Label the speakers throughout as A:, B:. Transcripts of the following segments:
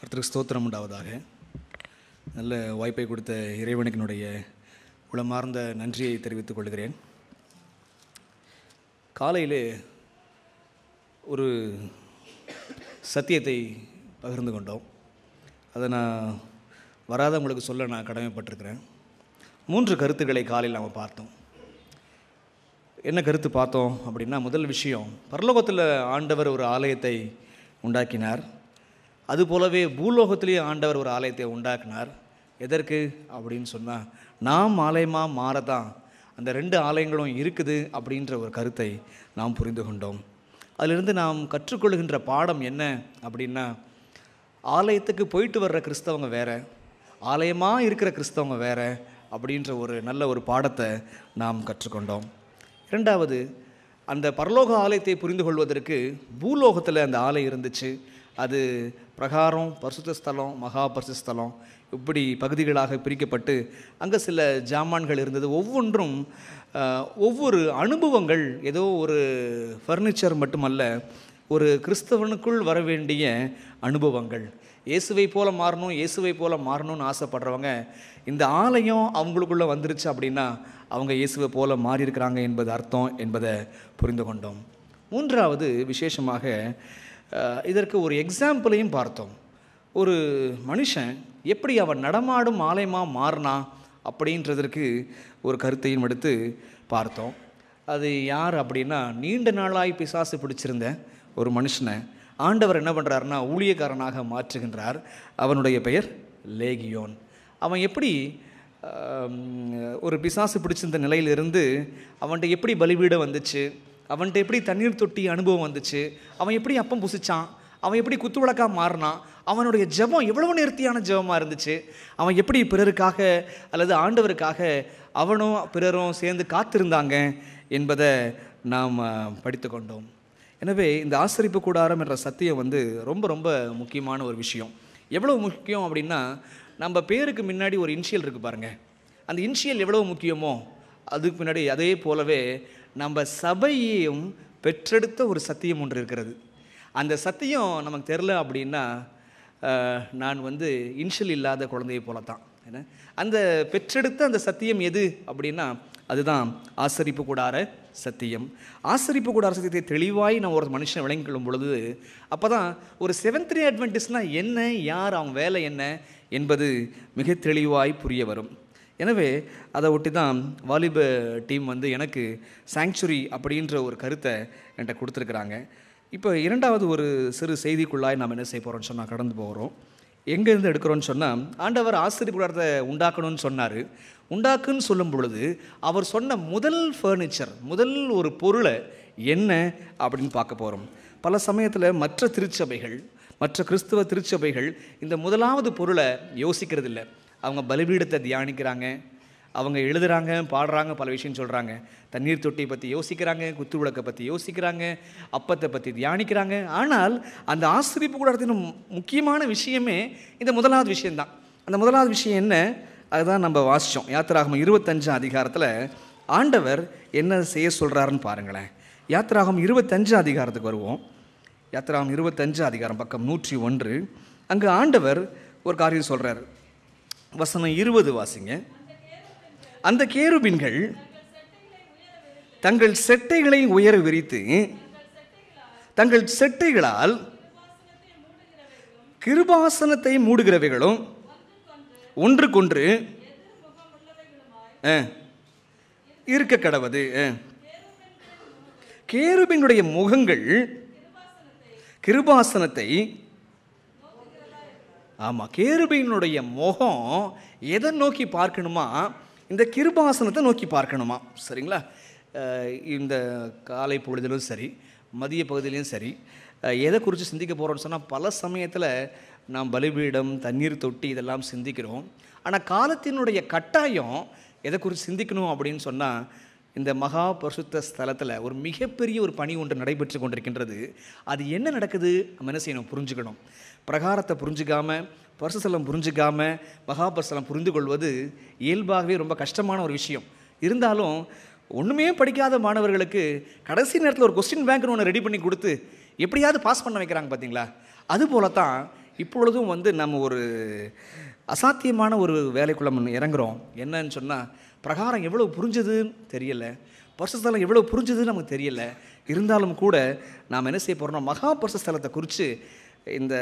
A: கருத்துக்கு ஸ்தோத்திரம் உண்டாவதாக நல்ல வாய்ப்பை கொடுத்த இறைவனுக்கினுடைய உளமார்ந்த நன்றியை தெரிவித்துக் கொள்கிறேன் காலையில் ஒரு சத்தியத்தை பகிர்ந்து கொண்டோம் அதை நான் வராதவங்களுக்கு சொல்ல நான் கடமைப்பட்டிருக்கிறேன் மூன்று கருத்துக்களை காலையில் நாம் பார்த்தோம் என்ன கருத்து பார்த்தோம் அப்படின்னா முதல் விஷயம் பரலோகத்தில் ஆண்டவர் ஒரு ஆலயத்தை உண்டாக்கினார் அதுபோலவே பூலோகத்திலேயே ஆண்டவர் ஒரு ஆலயத்தை உண்டாக்குனார் எதற்கு அப்படின்னு சொன்னால் நாம் ஆலயமாக மாறதான் அந்த ரெண்டு ஆலயங்களும் இருக்குது அப்படின்ற ஒரு கருத்தை நாம் புரிந்து கொண்டோம் அதிலிருந்து நாம் கற்றுக்கொள்கின்ற பாடம் என்ன அப்படின்னா ஆலயத்துக்கு போயிட்டு வர்ற கிறிஸ்தவங்க வேறு ஆலயமாக இருக்கிற கிறிஸ்தவங்க வேறு அப்படின்ற ஒரு நல்ல ஒரு பாடத்தை நாம் கற்றுக்கொண்டோம் இரண்டாவது அந்த பரலோக ஆலயத்தை புரிந்து கொள்வதற்கு பூலோகத்தில் அந்த ஆலை இருந்துச்சு அது பிரகாரம் பரிசுத்த ஸ்தலம் மகா ஸ்தலம் இப்படி பகுதிகளாக பிரிக்கப்பட்டு அங்கே சில ஜாமான்கள் இருந்தது ஒவ்வொன்றும் ஒவ்வொரு அனுபவங்கள் ஏதோ ஒரு ஃபர்னிச்சர் மட்டுமல்ல ஒரு கிறிஸ்தவனுக்குள் வர வேண்டிய அனுபவங்கள் இயேசுவை போல மாறணும் இயேசுவை போல மாறணும்னு ஆசைப்படுறவங்க இந்த ஆலயம் அவங்களுக்குள்ளே வந்துருச்சு அப்படின்னா அவங்க இயேசுவை போல மாறியிருக்கிறாங்க என்பது அர்த்தம் என்பதை புரிந்து கொண்டோம் மூன்றாவது விசேஷமாக இதற்கு ஒரு எக்ஸாம்பிளையும் பார்த்தோம் ஒரு மனுஷன் எப்படி அவன் நடமாடும் ஆலயமாக மாறினா அப்படின்றதற்கு ஒரு கருத்தையும் எடுத்து பார்த்தோம் அது யார் அப்படின்னா நீண்ட நாளாய் பிசாசு பிடிச்சிருந்த ஒரு மனுஷனை ஆண்டவர் என்ன பண்ணுறாருனா ஊழியக்காரனாக மாற்றுகின்றார் அவனுடைய பெயர் லேகியோன் அவன் எப்படி ஒரு பிசாசு பிடிச்சிருந்த நிலையிலிருந்து அவன்கிட்ட எப்படி பலிபீடம் வந்துச்சு அவன்கிட்ட எப்படி தண்ணீர் தொட்டி அனுபவம் வந்துச்சு அவன் எப்படி அப்பம் புசிச்சான் அவன் எப்படி குத்து விளக்காக மாறினான் அவனுடைய ஜபம் எவ்வளவு நேர்த்தியான ஜபமாக இருந்துச்சு அவன் எப்படி பிறருக்காக அல்லது ஆண்டவருக்காக அவனும் பிறரும் சேர்ந்து காத்திருந்தாங்க என்பதை நாம் படித்து கொண்டோம் எனவே இந்த ஆசரிப்பு கூடாரம் என்ற சத்தியம் வந்து ரொம்ப ரொம்ப முக்கியமான ஒரு விஷயம் எவ்வளோ முக்கியம் அப்படின்னா நம்ம பேருக்கு முன்னாடி ஒரு இன்ஷியல் இருக்குது பாருங்கள் அந்த இன்ஷியல் எவ்வளோ முக்கியமோ அதுக்கு முன்னாடி அதே போலவே நம்ம சபையையும் பெற்றெடுத்த ஒரு சத்தியம் ஒன்று இருக்கிறது அந்த சத்தியம் நமக்கு தெரில அப்படின்னா நான் வந்து இன்ஷல் இல்லாத குழந்தையை போல தான் ஏன்னா அந்த பெற்றெடுத்த அந்த சத்தியம் எது அப்படின்னா அதுதான் ஆசரிப்பு கூடார சத்தியம் ஆசரிப்பு கூடார சத்தியத்தை தெளிவாய் நான் ஒரு மனுஷன் விளங்கி கொள்ளும் பொழுது அப்போ தான் ஒரு செவன்த் த்ரீ அட்வென்டிஸ்னால் என்ன யார் அவங்க வேலை என்ன என்பது மிக தெளிவாய் புரிய வரும் எனவே அதை ஒட்டி தான் வாலிப டீம் வந்து எனக்கு சாங்சுரி அப்படின்ற ஒரு கருத்தை என்கிட்ட கொடுத்துருக்குறாங்க இப்போ இரண்டாவது ஒரு சிறு செய்திக்குள்ளாய் நாம் என்ன செய்ய போகிறோம்னு சொன்னால் கடந்து போகிறோம் எங்கேருந்து எடுக்கிறோன்னு சொன்னால் ஆண்டவர் ஆசிரியக்கூடாரத்தை உண்டாக்கணும்னு சொன்னார் உண்டாக்குன்னு சொல்லும் பொழுது அவர் சொன்ன முதல் ஃபர்னிச்சர் முதல் ஒரு பொருளை என்ன அப்படின்னு பார்க்க போகிறோம் பல சமயத்தில் மற்ற திருச்சபைகள் மற்ற கிறிஸ்துவ திருச்சபைகள் இந்த முதலாவது பொருளை யோசிக்கிறதில்லை அவங்க பலிபீடத்தை தியானிக்கிறாங்க அவங்க எழுதுகிறாங்க பாடுறாங்க பல விஷயம் சொல்கிறாங்க தண்ணீர் தொட்டியை பற்றி யோசிக்கிறாங்க குத்து விளக்கை பற்றி யோசிக்கிறாங்க அப்பத்தை பற்றி தியானிக்கிறாங்க ஆனால் அந்த ஆசிரியப்பு கூடாரத்தின் முக்கியமான விஷயமே இந்த முதலாவது விஷயந்தான் அந்த முதலாவது விஷயம் என்ன அதுதான் நம்ம வாசித்தோம் யாத்திராகம் இருபத்தஞ்சாம் அதிகாரத்தில் ஆண்டவர் என்ன செய்ய சொல்கிறாருன்னு பாருங்களேன் யாத்திராகம் இருபத்தஞ்சு அதிகாரத்துக்கு வருவோம் யாத்திராகம் இருபத்தஞ்சு அதிகாரம் பக்கம் நூற்றி ஒன்று அங்கு ஆண்டவர் ஒரு காரியம் சொல்கிறார் வசனம் இருபது வாசிங்க அந்த கேருபின்கள் தங்கள் செட்டைகளை உயர விரித்து தங்கள் செட்டைகளால் கிருபாசனத்தை மூடுகிறவைகளும் ஒன்றுக்கொன்று இருக்க கடவது கேருபினுடைய முகங்கள் கிருபாசனத்தை ஆமாம் கேருபையினுடைய முகம் எதை நோக்கி பார்க்கணுமா இந்த கிருபாசனத்தை நோக்கி பார்க்கணுமா சரிங்களா இந்த காலை பொழுதிலும் சரி மதிய பகுதியிலையும் சரி எதை குறித்து சிந்திக்க போகிறோம்னு சொன்னால் பல சமயத்தில் நாம் பலிபீடம் தண்ணீர் தொட்டி இதெல்லாம் சிந்திக்கிறோம் ஆனால் காலத்தினுடைய கட்டாயம் எதை குறித்து சிந்திக்கணும் அப்படின்னு சொன்னால் இந்த மகா பரிசுத்த ஸ்தலத்தில் ஒரு மிகப்பெரிய ஒரு பணி ஒன்று நடைபெற்று கொண்டிருக்கின்றது அது என்ன நடக்குது நம்ம என்ன செய்யணும் புரிஞ்சுக்கணும் பிரகாரத்தை புரிஞ்சுக்காமல் பரிசுசலம் புரிஞ்சுக்காமல் மகாபரிசலம் புரிந்து கொள்வது இயல்பாகவே ரொம்ப கஷ்டமான ஒரு விஷயம் இருந்தாலும் ஒன்றுமே படிக்காத மாணவர்களுக்கு கடைசி நேரத்தில் ஒரு கொஸ்டின் பேங்க்னு ஒன்று ரெடி பண்ணி கொடுத்து எப்படியாவது பாஸ் பண்ண வைக்கிறாங்க பார்த்தீங்களா அதுபோல தான் இப்பொழுதும் வந்து நம்ம ஒரு அசாத்தியமான ஒரு வேலைக்குள்ளம் நம்ம இறங்குறோம் என்னன்னு சொன்னால் பிரகாரம் எவ்வளோ புரிஞ்சதுன்னு தெரியலை பரிசுத்தலம் எவ்வளோ புரிஞ்சதுன்னு நமக்கு தெரியலை இருந்தாலும் கூட நாம் என்ன செய்ய போகிறோம்னா மகா பரிசுத்தலத்தை குறித்து இந்த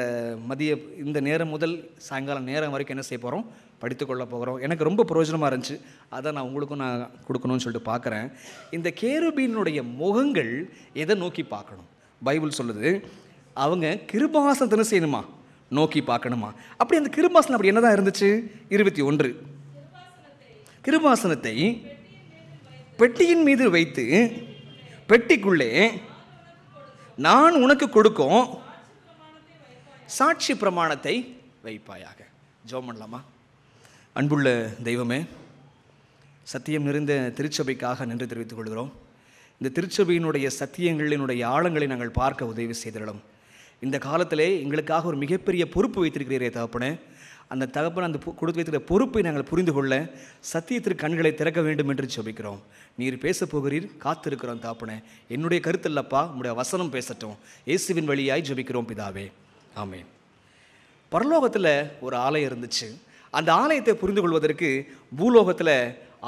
A: மதிய இந்த நேரம் முதல் சாயங்காலம் நேரம் வரைக்கும் என்ன செய்ய போகிறோம் படித்துக்கொள்ள போகிறோம் எனக்கு ரொம்ப பிரயோஜனமாக இருந்துச்சு அதை நான் உங்களுக்கும் நான் கொடுக்கணும்னு சொல்லிட்டு பார்க்குறேன் இந்த கேருபீனுடைய முகங்கள் எதை நோக்கி பார்க்கணும் பைபிள் சொல்லுது அவங்க கிருபாசனத்தை செய்யணுமா நோக்கி பார்க்கணுமா அப்படி அந்த கிருபாசனம் அப்படி என்ன தான் இருந்துச்சு இருபத்தி ஒன்று கிருபாசனத்தை பெட்டியின் மீது வைத்து பெட்டிக்குள்ளே நான் உனக்கு கொடுக்கும் சாட்சி பிரமாணத்தை வைப்பாயாக ஜோம் பண்ணலாமா அன்புள்ள தெய்வமே சத்தியம் நிறைந்த திருச்சபைக்காக நன்றி தெரிவித்துக் கொள்கிறோம் இந்த திருச்சபையினுடைய சத்தியங்களினுடைய ஆழங்களை நாங்கள் பார்க்க உதவி செய்திடலாம் இந்த காலத்திலே எங்களுக்காக ஒரு மிகப்பெரிய பொறுப்பு வைத்திருக்கிறீரே தகப்பனே அந்த தகப்பன் அந்த கொடுத்து வைத்திருக்கிற பொறுப்பை நாங்கள் புரிந்து கொள்ள சத்தியத்திற்கு கண்களை திறக்க வேண்டும் என்று ஜெபிக்கிறோம் நீர் பேச போகிறீர் காத்திருக்கிறோம் தாப்பனே என்னுடைய கருத்தல்லப்பா உங்களுடைய வசனம் பேசட்டும் இயேசுவின் வழியாய் ஜபிக்கிறோம் பிதாவே ஆமேன் பரலோகத்தில் ஒரு ஆலயம் இருந்துச்சு அந்த ஆலயத்தை புரிந்து கொள்வதற்கு பூலோகத்தில்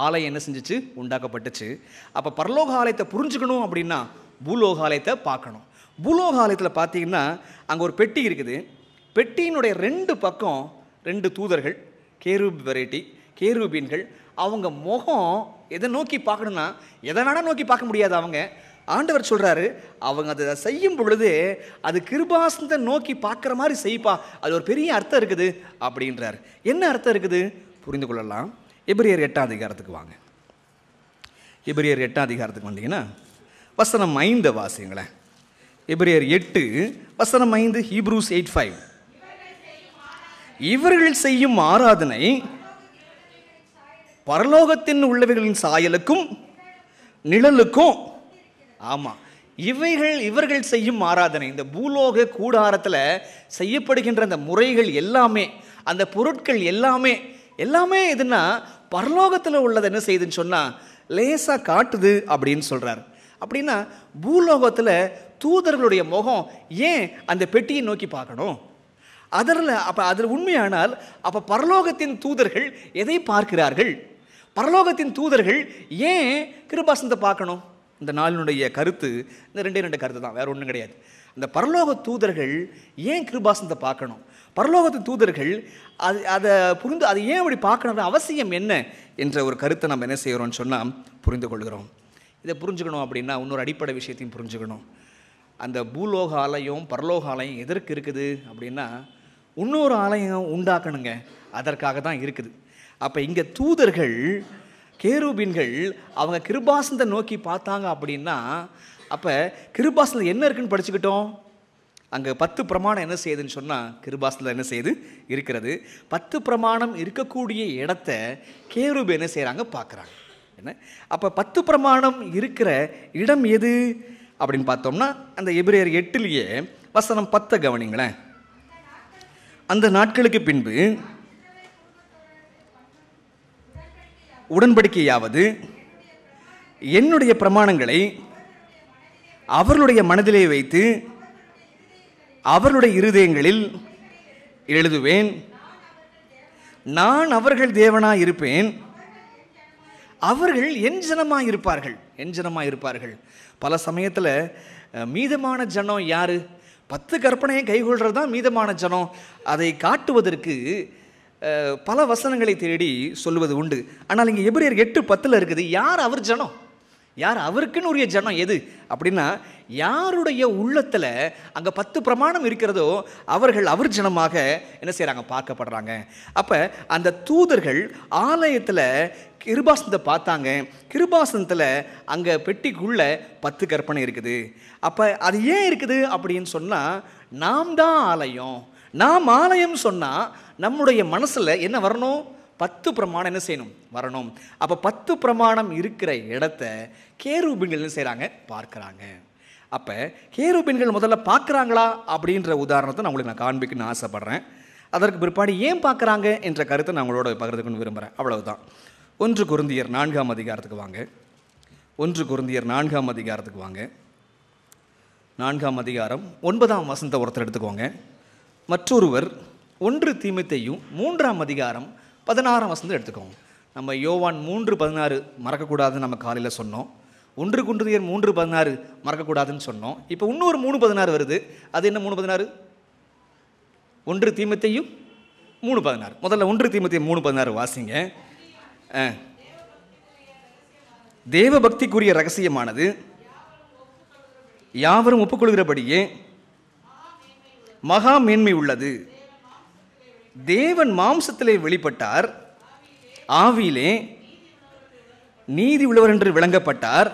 A: ஆலயம் என்ன செஞ்சிச்சு உண்டாக்கப்பட்டுச்சு அப்போ பரலோக ஆலயத்தை புரிஞ்சுக்கணும் அப்படின்னா பூலோக ஆலயத்தை பார்க்கணும் பூலோக ஆலயத்தில் பார்த்தீங்கன்னா அங்கே ஒரு பெட்டி இருக்குது பெட்டியினுடைய ரெண்டு பக்கம் ரெண்டு தூதர்கள் கேரூப் வெரைட்டி கேரூபீன்கள் அவங்க முகம் எதை நோக்கி பார்க்கணுன்னா எதை வேணால் நோக்கி பார்க்க முடியாது அவங்க ஆண்டவர் சொல்கிறாரு அவங்க அதை செய்யும் பொழுது அது கிருபாசனத்தை நோக்கி பார்க்குற மாதிரி செய்ப்பா அது ஒரு பெரிய அர்த்தம் இருக்குது அப்படின்றார் என்ன அர்த்தம் இருக்குது புரிந்து கொள்ளலாம் எபிரியர் எட்டாம் அதிகாரத்துக்கு வாங்க எபிரியர் எட்டாம் அதிகாரத்துக்கு வந்தீங்கன்னா வசனம் ஐந்த வாசிங்களேன் எபிரியர் எட்டு வசனம் ஐந்து ஹீப்ரூஸ் எயிட் ஃபைவ் இவர்கள் செய்யும் ஆராதனை பரலோகத்தின் உள்ளவர்களின் சாயலுக்கும் நிழலுக்கும் ஆமாம் இவைகள் இவர்கள் செய்யும் ஆராதனை இந்த பூலோக கூடாரத்தில் செய்யப்படுகின்ற அந்த முறைகள் எல்லாமே அந்த பொருட்கள் எல்லாமே எல்லாமே எதுனா பரலோகத்தில் உள்ளது என்ன செய்யுதுன்னு சொன்னால் லேசாக காட்டுது அப்படின்னு சொல்கிறார் அப்படின்னா பூலோகத்தில் தூதர்களுடைய முகம் ஏன் அந்த பெட்டியை நோக்கி பார்க்கணும் அதில் அப்போ அதில் உண்மையானால் அப்போ பரலோகத்தின் தூதர்கள் எதை பார்க்கிறார்கள் பரலோகத்தின் தூதர்கள் ஏன் கிருபாசனத்தை பார்க்கணும் இந்த நாளினுடைய கருத்து இந்த ரெண்டே ரெண்டு கருத்து தான் வேறு ஒன்றும் கிடையாது இந்த பரலோக தூதர்கள் ஏன் கிருபாசனத்தை பார்க்கணும் பரலோகத்து தூதர்கள் அது அதை புரிந்து அதை ஏன் அப்படி பார்க்கணும் அவசியம் என்ன என்ற ஒரு கருத்தை நம்ம என்ன செய்கிறோம்னு சொன்னால் புரிந்து கொள்கிறோம் இதை புரிஞ்சுக்கணும் அப்படின்னா இன்னொரு அடிப்படை விஷயத்தையும் புரிஞ்சுக்கணும் அந்த பூலோக ஆலயம் பரலோக ஆலயம் எதற்கு இருக்குது அப்படின்னா இன்னொரு ஆலயம் உண்டாக்கணுங்க அதற்காக தான் இருக்குது அப்போ இங்கே தூதர்கள் கேரூபின்கள் அவங்க கிருபாசனத்தை நோக்கி பார்த்தாங்க அப்படின்னா அப்போ கிருபாசனத்தில் என்ன இருக்குன்னு படிச்சுக்கிட்டோம் அங்கே பத்து பிரமாணம் என்ன செய்யுதுன்னு சொன்னால் கிருபாசனத்தில் என்ன செய்யுது இருக்கிறது பத்து பிரமாணம் இருக்கக்கூடிய இடத்த கேரூபு என்ன செய்கிறாங்க பார்க்குறாங்க என்ன அப்போ பத்து பிரமாணம் இருக்கிற இடம் எது அப்படின்னு பார்த்தோம்னா அந்த எபிரேயர் எட்டுலேயே வசனம் பத்தை கவனிங்களேன் அந்த நாட்களுக்கு பின்பு உடன்படிக்கையாவது என்னுடைய பிரமாணங்களை அவர்களுடைய மனதிலே வைத்து அவர்களுடைய இருதயங்களில் எழுதுவேன் நான் அவர்கள் தேவனாக இருப்பேன் அவர்கள் என் ஜனமாக இருப்பார்கள் என் ஜனமாக இருப்பார்கள் பல சமயத்தில் மீதமான ஜனம் யார் பத்து கற்பனையை கைகொள்றது தான் மீதமான ஜனம் அதை காட்டுவதற்கு பல வசனங்களை தேடி சொல்லுவது உண்டு ஆனால் இங்கே எப்படி எட்டு பத்தில் இருக்குது யார் அவர் ஜனம் யார் அவருக்குன்னு உரிய ஜனம் எது அப்படின்னா யாருடைய உள்ளத்தில் அங்கே பத்து பிரமாணம் இருக்கிறதோ அவர்கள் அவர் ஜனமாக என்ன செய்கிறாங்க பார்க்கப்படுறாங்க அப்போ அந்த தூதர்கள் ஆலயத்தில் கிருபாசனத்தை பார்த்தாங்க கிருபாசனத்தில் அங்கே பெட்டிக்குள்ளே பத்து கற்பனை இருக்குது அப்போ அது ஏன் இருக்குது அப்படின்னு சொன்னால் நாம் தான் ஆலயம் நாம் ஆலயம் சொன்னால் நம்முடைய மனசில் என்ன வரணும் பத்து பிரமாணம் என்ன செய்யணும் வரணும் அப்போ பத்து பிரமாணம் இருக்கிற இடத்த கேரூபின்கள் என்ன செய்கிறாங்க பார்க்குறாங்க அப்போ கேரூபின்கள் முதல்ல பார்க்குறாங்களா அப்படின்ற உதாரணத்தை நான் உங்களுக்கு நான் காண்பிக்கணும்னு ஆசைப்பட்றேன் அதற்கு பிற்பாடு ஏன் பார்க்குறாங்க என்ற கருத்தை நான் உங்களோட பகிர்ந்துக்கணும்னு விரும்புகிறேன் அவ்வளவுதான் ஒன்று குருந்தியர் நான்காம் அதிகாரத்துக்கு வாங்க ஒன்று குருந்தியர் நான்காம் அதிகாரத்துக்கு வாங்க நான்காம் அதிகாரம் ஒன்பதாம் வசந்த ஒருத்தர் எடுத்துக்கோங்க மற்றொருவர் ஒன்று தீமைத்தையும் மூன்றாம் அதிகாரம் பதினாறாம் வசந்தம் எடுத்துக்கோங்க நம்ம யோவான் மூன்று பதினாறு மறக்கக்கூடாதுன்னு நம்ம காலையில் சொன்னோம் ஒன்று குன்றுதியர் மூன்று பதினாறு மறக்கக்கூடாதுன்னு சொன்னோம் இப்போ இன்னொரு மூணு பதினாறு வருது அது என்ன மூணு பதினாறு ஒன்று தீமத்தையும் மூணு பதினாறு முதல்ல ஒன்று தீமத்தையும் மூணு பதினாறு வாசிங்க தேவபக்திக்குரிய ரகசியமானது யாவரும் ஒப்புக்கொள்கிறபடியே மகா மேன்மை உள்ளது தேவன் மாம்சத்திலே வெளிப்பட்டார் ஆவியிலே நீதி உள்ளவர் என்று விளங்கப்பட்டார்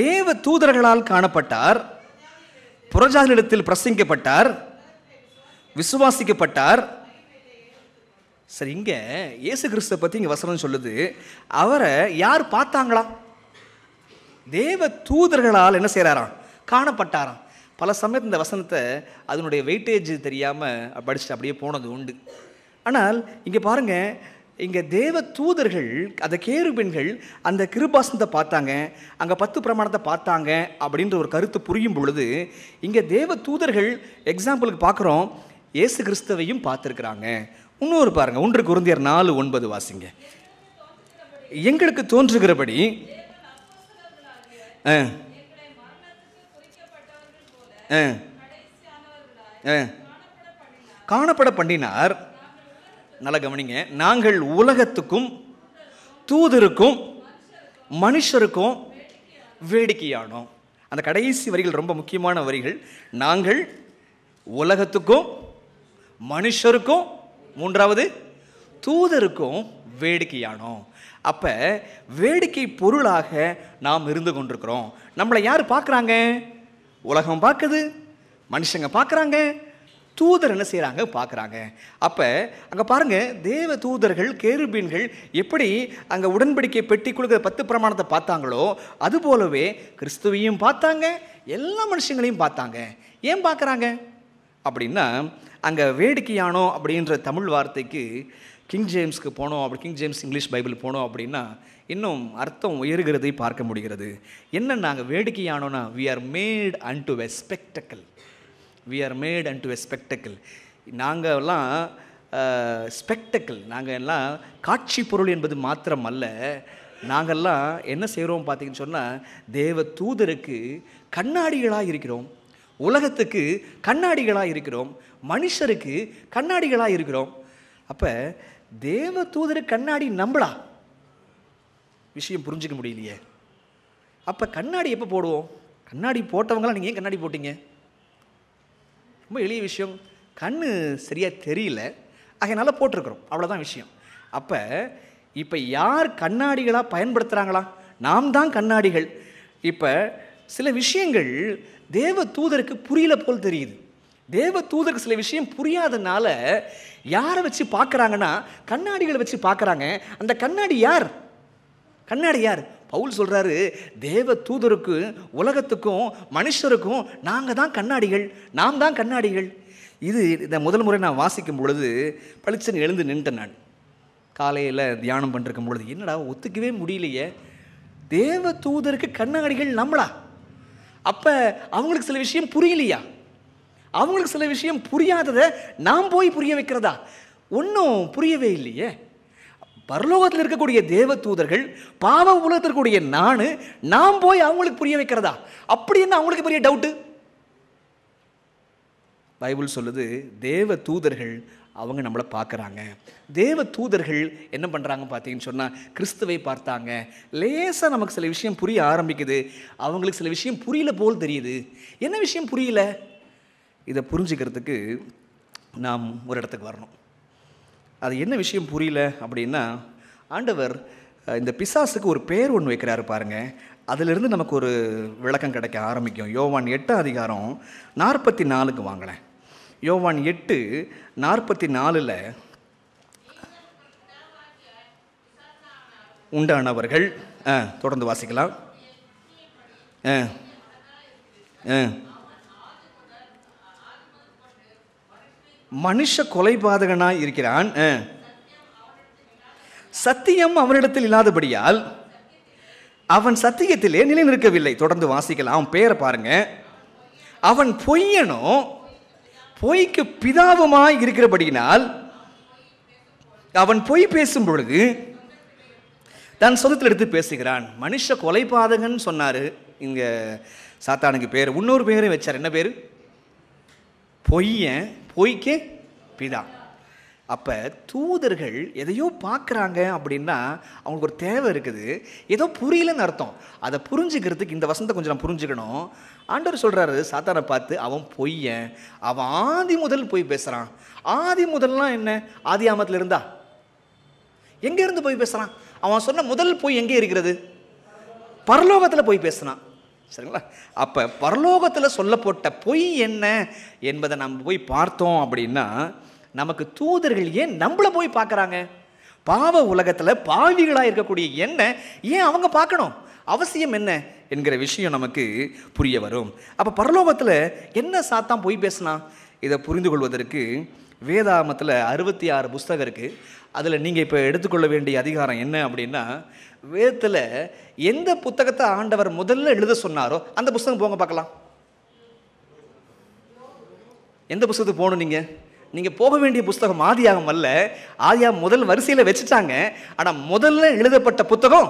A: தேவ தூதர்களால் காணப்பட்டார் புறஜாதனிடத்தில் பிரசங்கிக்கப்பட்டார் விசுவாசிக்கப்பட்டார் சரி இங்கே இயேசு கிறிஸ்த பற்றி இங்கே வசனம் சொல்லுது அவரை யார் பார்த்தாங்களா தேவ தூதர்களால் என்ன செய்கிறாராம் காணப்பட்டாராம் பல சமயத்து இந்த வசனத்தை அதனுடைய வெயிட்டேஜ் தெரியாமல் படிச்சுட்டு அப்படியே போனது உண்டு ஆனால் இங்கே பாருங்கள் இங்கே தேவ தூதர்கள் அந்த கேருபெண்கள் அந்த கிருபாசனத்தை பார்த்தாங்க அங்கே பத்து பிரமாணத்தை பார்த்தாங்க அப்படின்ற ஒரு கருத்து புரியும் பொழுது இங்கே தேவ தூதர்கள் எக்ஸாம்பிளுக்கு பார்க்குறோம் ஏசு கிறிஸ்தவையும் பார்த்துருக்குறாங்க இன்னொரு பாருங்கள் ஒன்று குருந்தியர் நாலு ஒன்பது வாசிங்க எங்களுக்கு தோன்றுகிறபடி ஆ காணப்பட பண்ணினார் நல்லா கவனிங்க நாங்கள் உலகத்துக்கும் தூதருக்கும் மனுஷருக்கும் வேடிக்கையானோம் அந்த கடைசி வரிகள் ரொம்ப முக்கியமான வரிகள் நாங்கள் உலகத்துக்கும் மனுஷருக்கும் மூன்றாவது தூதருக்கும் வேடிக்கையானோம் அப்போ வேடிக்கை பொருளாக நாம் இருந்து கொண்டிருக்கிறோம் நம்மளை யார் பார்க்குறாங்க உலகம் பார்க்குது மனுஷங்க பார்க்குறாங்க தூதர் என்ன செய்கிறாங்க பார்க்குறாங்க அப்போ அங்கே பாருங்கள் தேவ தூதர்கள் கேருபீன்கள் எப்படி அங்கே உடன்படிக்கை பெட்டி கொடுக்குற பத்து பிரமாணத்தை பார்த்தாங்களோ அது போலவே கிறிஸ்துவையும் பார்த்தாங்க எல்லா மனுஷங்களையும் பார்த்தாங்க ஏன் பார்க்குறாங்க அப்படின்னா அங்கே வேடிக்கையானோ அப்படின்ற தமிழ் வார்த்தைக்கு கிங் ஜேம்ஸ்க்கு போனோம் அப்படி கிங் ஜேம்ஸ் இங்கிலீஷ் பைபிள் போனோம் அப்படின்னா இன்னும் அர்த்தம் உயர்கிறதை பார்க்க முடிகிறது என்ன நாங்கள் வேடிக்கையானோன்னா we are made and to a spectacle we are made and to a spectacle நாங்கள்லாம் ஸ்பெக்டக்கல் நாங்கள் எல்லாம் காட்சி பொருள் என்பது மாத்திரம் அல்ல நாங்கள்லாம் என்ன செய்கிறோம் பார்த்தீங்கன்னு சொன்னால் தேவ தூதருக்கு கண்ணாடிகளாக இருக்கிறோம் உலகத்துக்கு கண்ணாடிகளாக இருக்கிறோம் மனுஷருக்கு கண்ணாடிகளாக இருக்கிறோம் அப்போ தேவ தூதரு கண்ணாடி நம்பளா விஷயம் புரிஞ்சிக்க முடியலையே அப்போ கண்ணாடி எப்போ போடுவோம் கண்ணாடி போட்டவங்களாம் நீங்கள் ஏன் கண்ணாடி போட்டிங்க ரொம்ப எளிய விஷயம் கண் சரியாக தெரியல அதனால் போட்டிருக்கிறோம் அவ்வளோதான் விஷயம் அப்போ இப்போ யார் கண்ணாடிகளாக பயன்படுத்துகிறாங்களா நாம் தான் கண்ணாடிகள் இப்போ சில விஷயங்கள் தேவ தூதருக்கு புரியல போல் தெரியுது தேவ தூதருக்கு சில விஷயம் புரியாதனால யாரை வச்சு பார்க்குறாங்கன்னா கண்ணாடிகளை வச்சு பார்க்குறாங்க அந்த கண்ணாடி யார் கண்ணாடி யார் பவுல் சொல்கிறாரு தேவ தூதருக்கு உலகத்துக்கும் மனுஷருக்கும் நாங்கள் தான் கண்ணாடிகள் நாம் தான் கண்ணாடிகள் இது இந்த முதல் முறை நான் வாசிக்கும் பொழுது பளிச்சன் எழுந்து நின்றேன் நான் காலையில் தியானம் பண்ணிருக்கும் பொழுது என்னடா ஒத்துக்கவே முடியலையே தேவ தூதருக்கு கண்ணாடிகள் நம்மளா அப்போ அவங்களுக்கு சில விஷயம் புரியலையா அவங்களுக்கு சில விஷயம் புரியாததை நாம் போய் புரிய வைக்கிறதா ஒன்றும் புரியவே இல்லையே பரலோகத்தில் இருக்கக்கூடிய தேவ தூதர்கள் பாவ உலகத்திற்குடைய நான் நாம் போய் அவங்களுக்கு புரிய வைக்கிறதா அப்படி என்ன அவங்களுக்கு பெரிய டவுட்டு பைபிள் சொல்லுது தேவ தூதர்கள் அவங்க நம்மளை பார்க்குறாங்க தேவ தூதர்கள் என்ன பண்ணுறாங்க பார்த்தீங்கன்னு சொன்னால் கிறிஸ்துவை பார்த்தாங்க லேசாக நமக்கு சில விஷயம் புரிய ஆரம்பிக்குது அவங்களுக்கு சில விஷயம் புரியல போல் தெரியுது என்ன விஷயம் புரியல இதை புரிஞ்சுக்கிறதுக்கு நாம் ஒரு இடத்துக்கு வரணும் அது என்ன விஷயம் புரியல அப்படின்னா ஆண்டவர் இந்த பிசாசுக்கு ஒரு பேர் ஒன்று வைக்கிறாரு பாருங்கள் அதிலிருந்து நமக்கு ஒரு விளக்கம் கிடைக்க ஆரம்பிக்கும் யோவான் எட்டு அதிகாரம் நாற்பத்தி நாலுக்கு வாங்கினேன் யோவான் எட்டு நாற்பத்தி நாலில் உண்டானவர்கள் ஆ தொடர்ந்து வாசிக்கலாம் ஆ ஆ மனுஷ கொலைபாதகனாய் இருக்கிறான் சத்தியம் அவனிடத்தில் இல்லாதபடியால் அவன் சத்தியத்திலே நிலை நிற்கவில்லை தொடர்ந்து வாசிக்கலாம் அவன் பேரை பாருங்க அவன் பொய்யனோ பொய்க்கு பிதாவுமாய் இருக்கிறபடியினால் அவன் பொய் பேசும் பொழுது தன் சொந்தத்தில் எடுத்து பேசுகிறான் மனுஷ கொலைபாதகன் சொன்னார் இங்கே சாத்தானுக்கு பேர் இன்னொரு பேரும் வச்சார் என்ன பேர் பொய்யன் பொய்க்கு பிதா அப்போ தூதர்கள் எதையோ பார்க்குறாங்க அப்படின்னா அவங்களுக்கு ஒரு தேவை இருக்குது ஏதோ புரியலன்னு அர்த்தம் அதை புரிஞ்சுக்கிறதுக்கு இந்த வசந்த கொஞ்சம் நான் புரிஞ்சுக்கணும் ஆண்டவர் சொல்கிறாரு சாத்தானை பார்த்து அவன் பொய்யன் அவன் ஆதி முதல் போய் பேசுகிறான் ஆதி முதல்லாம் என்ன ஆதி ஆமத்தில் இருந்தா எங்கேருந்து போய் பேசுகிறான் அவன் சொன்ன முதல் போய் எங்கே இருக்கிறது பரலோகத்தில் போய் பேசுனான் சரிங்களா அப்போ பரலோகத்தில் சொல்லப்பட்ட பொய் என்ன என்பதை நம்ம போய் பார்த்தோம் அப்படின்னா நமக்கு தூதர்கள் ஏன் நம்மளை போய் பார்க்குறாங்க பாவ உலகத்தில் பாவிகளாக இருக்கக்கூடிய என்ன ஏன் அவங்க பார்க்கணும் அவசியம் என்ன என்கிற விஷயம் நமக்கு புரிய வரும் அப்போ பரலோகத்தில் என்ன சாத்தான் போய் பேசலாம் இதை புரிந்து கொள்வதற்கு வேதாமத்தில் அறுபத்தி ஆறு புஸ்தகம் இருக்குது அதில் நீங்கள் இப்போ எடுத்துக்கொள்ள வேண்டிய அதிகாரம் என்ன அப்படின்னா வேதத்தில் எந்த புத்தகத்தை ஆண்டவர் முதல்ல எழுத சொன்னாரோ அந்த புஸ்தகம் போங்க பார்க்கலாம் எந்த புஸ்தகத்துக்கு போகணும் நீங்கள் நீங்கள் போக வேண்டிய புஸ்தகம் ஆதியாகம் அல்ல ஆதியாக முதல் வரிசையில் வச்சுட்டாங்க ஆனால் முதல்ல எழுதப்பட்ட புத்தகம்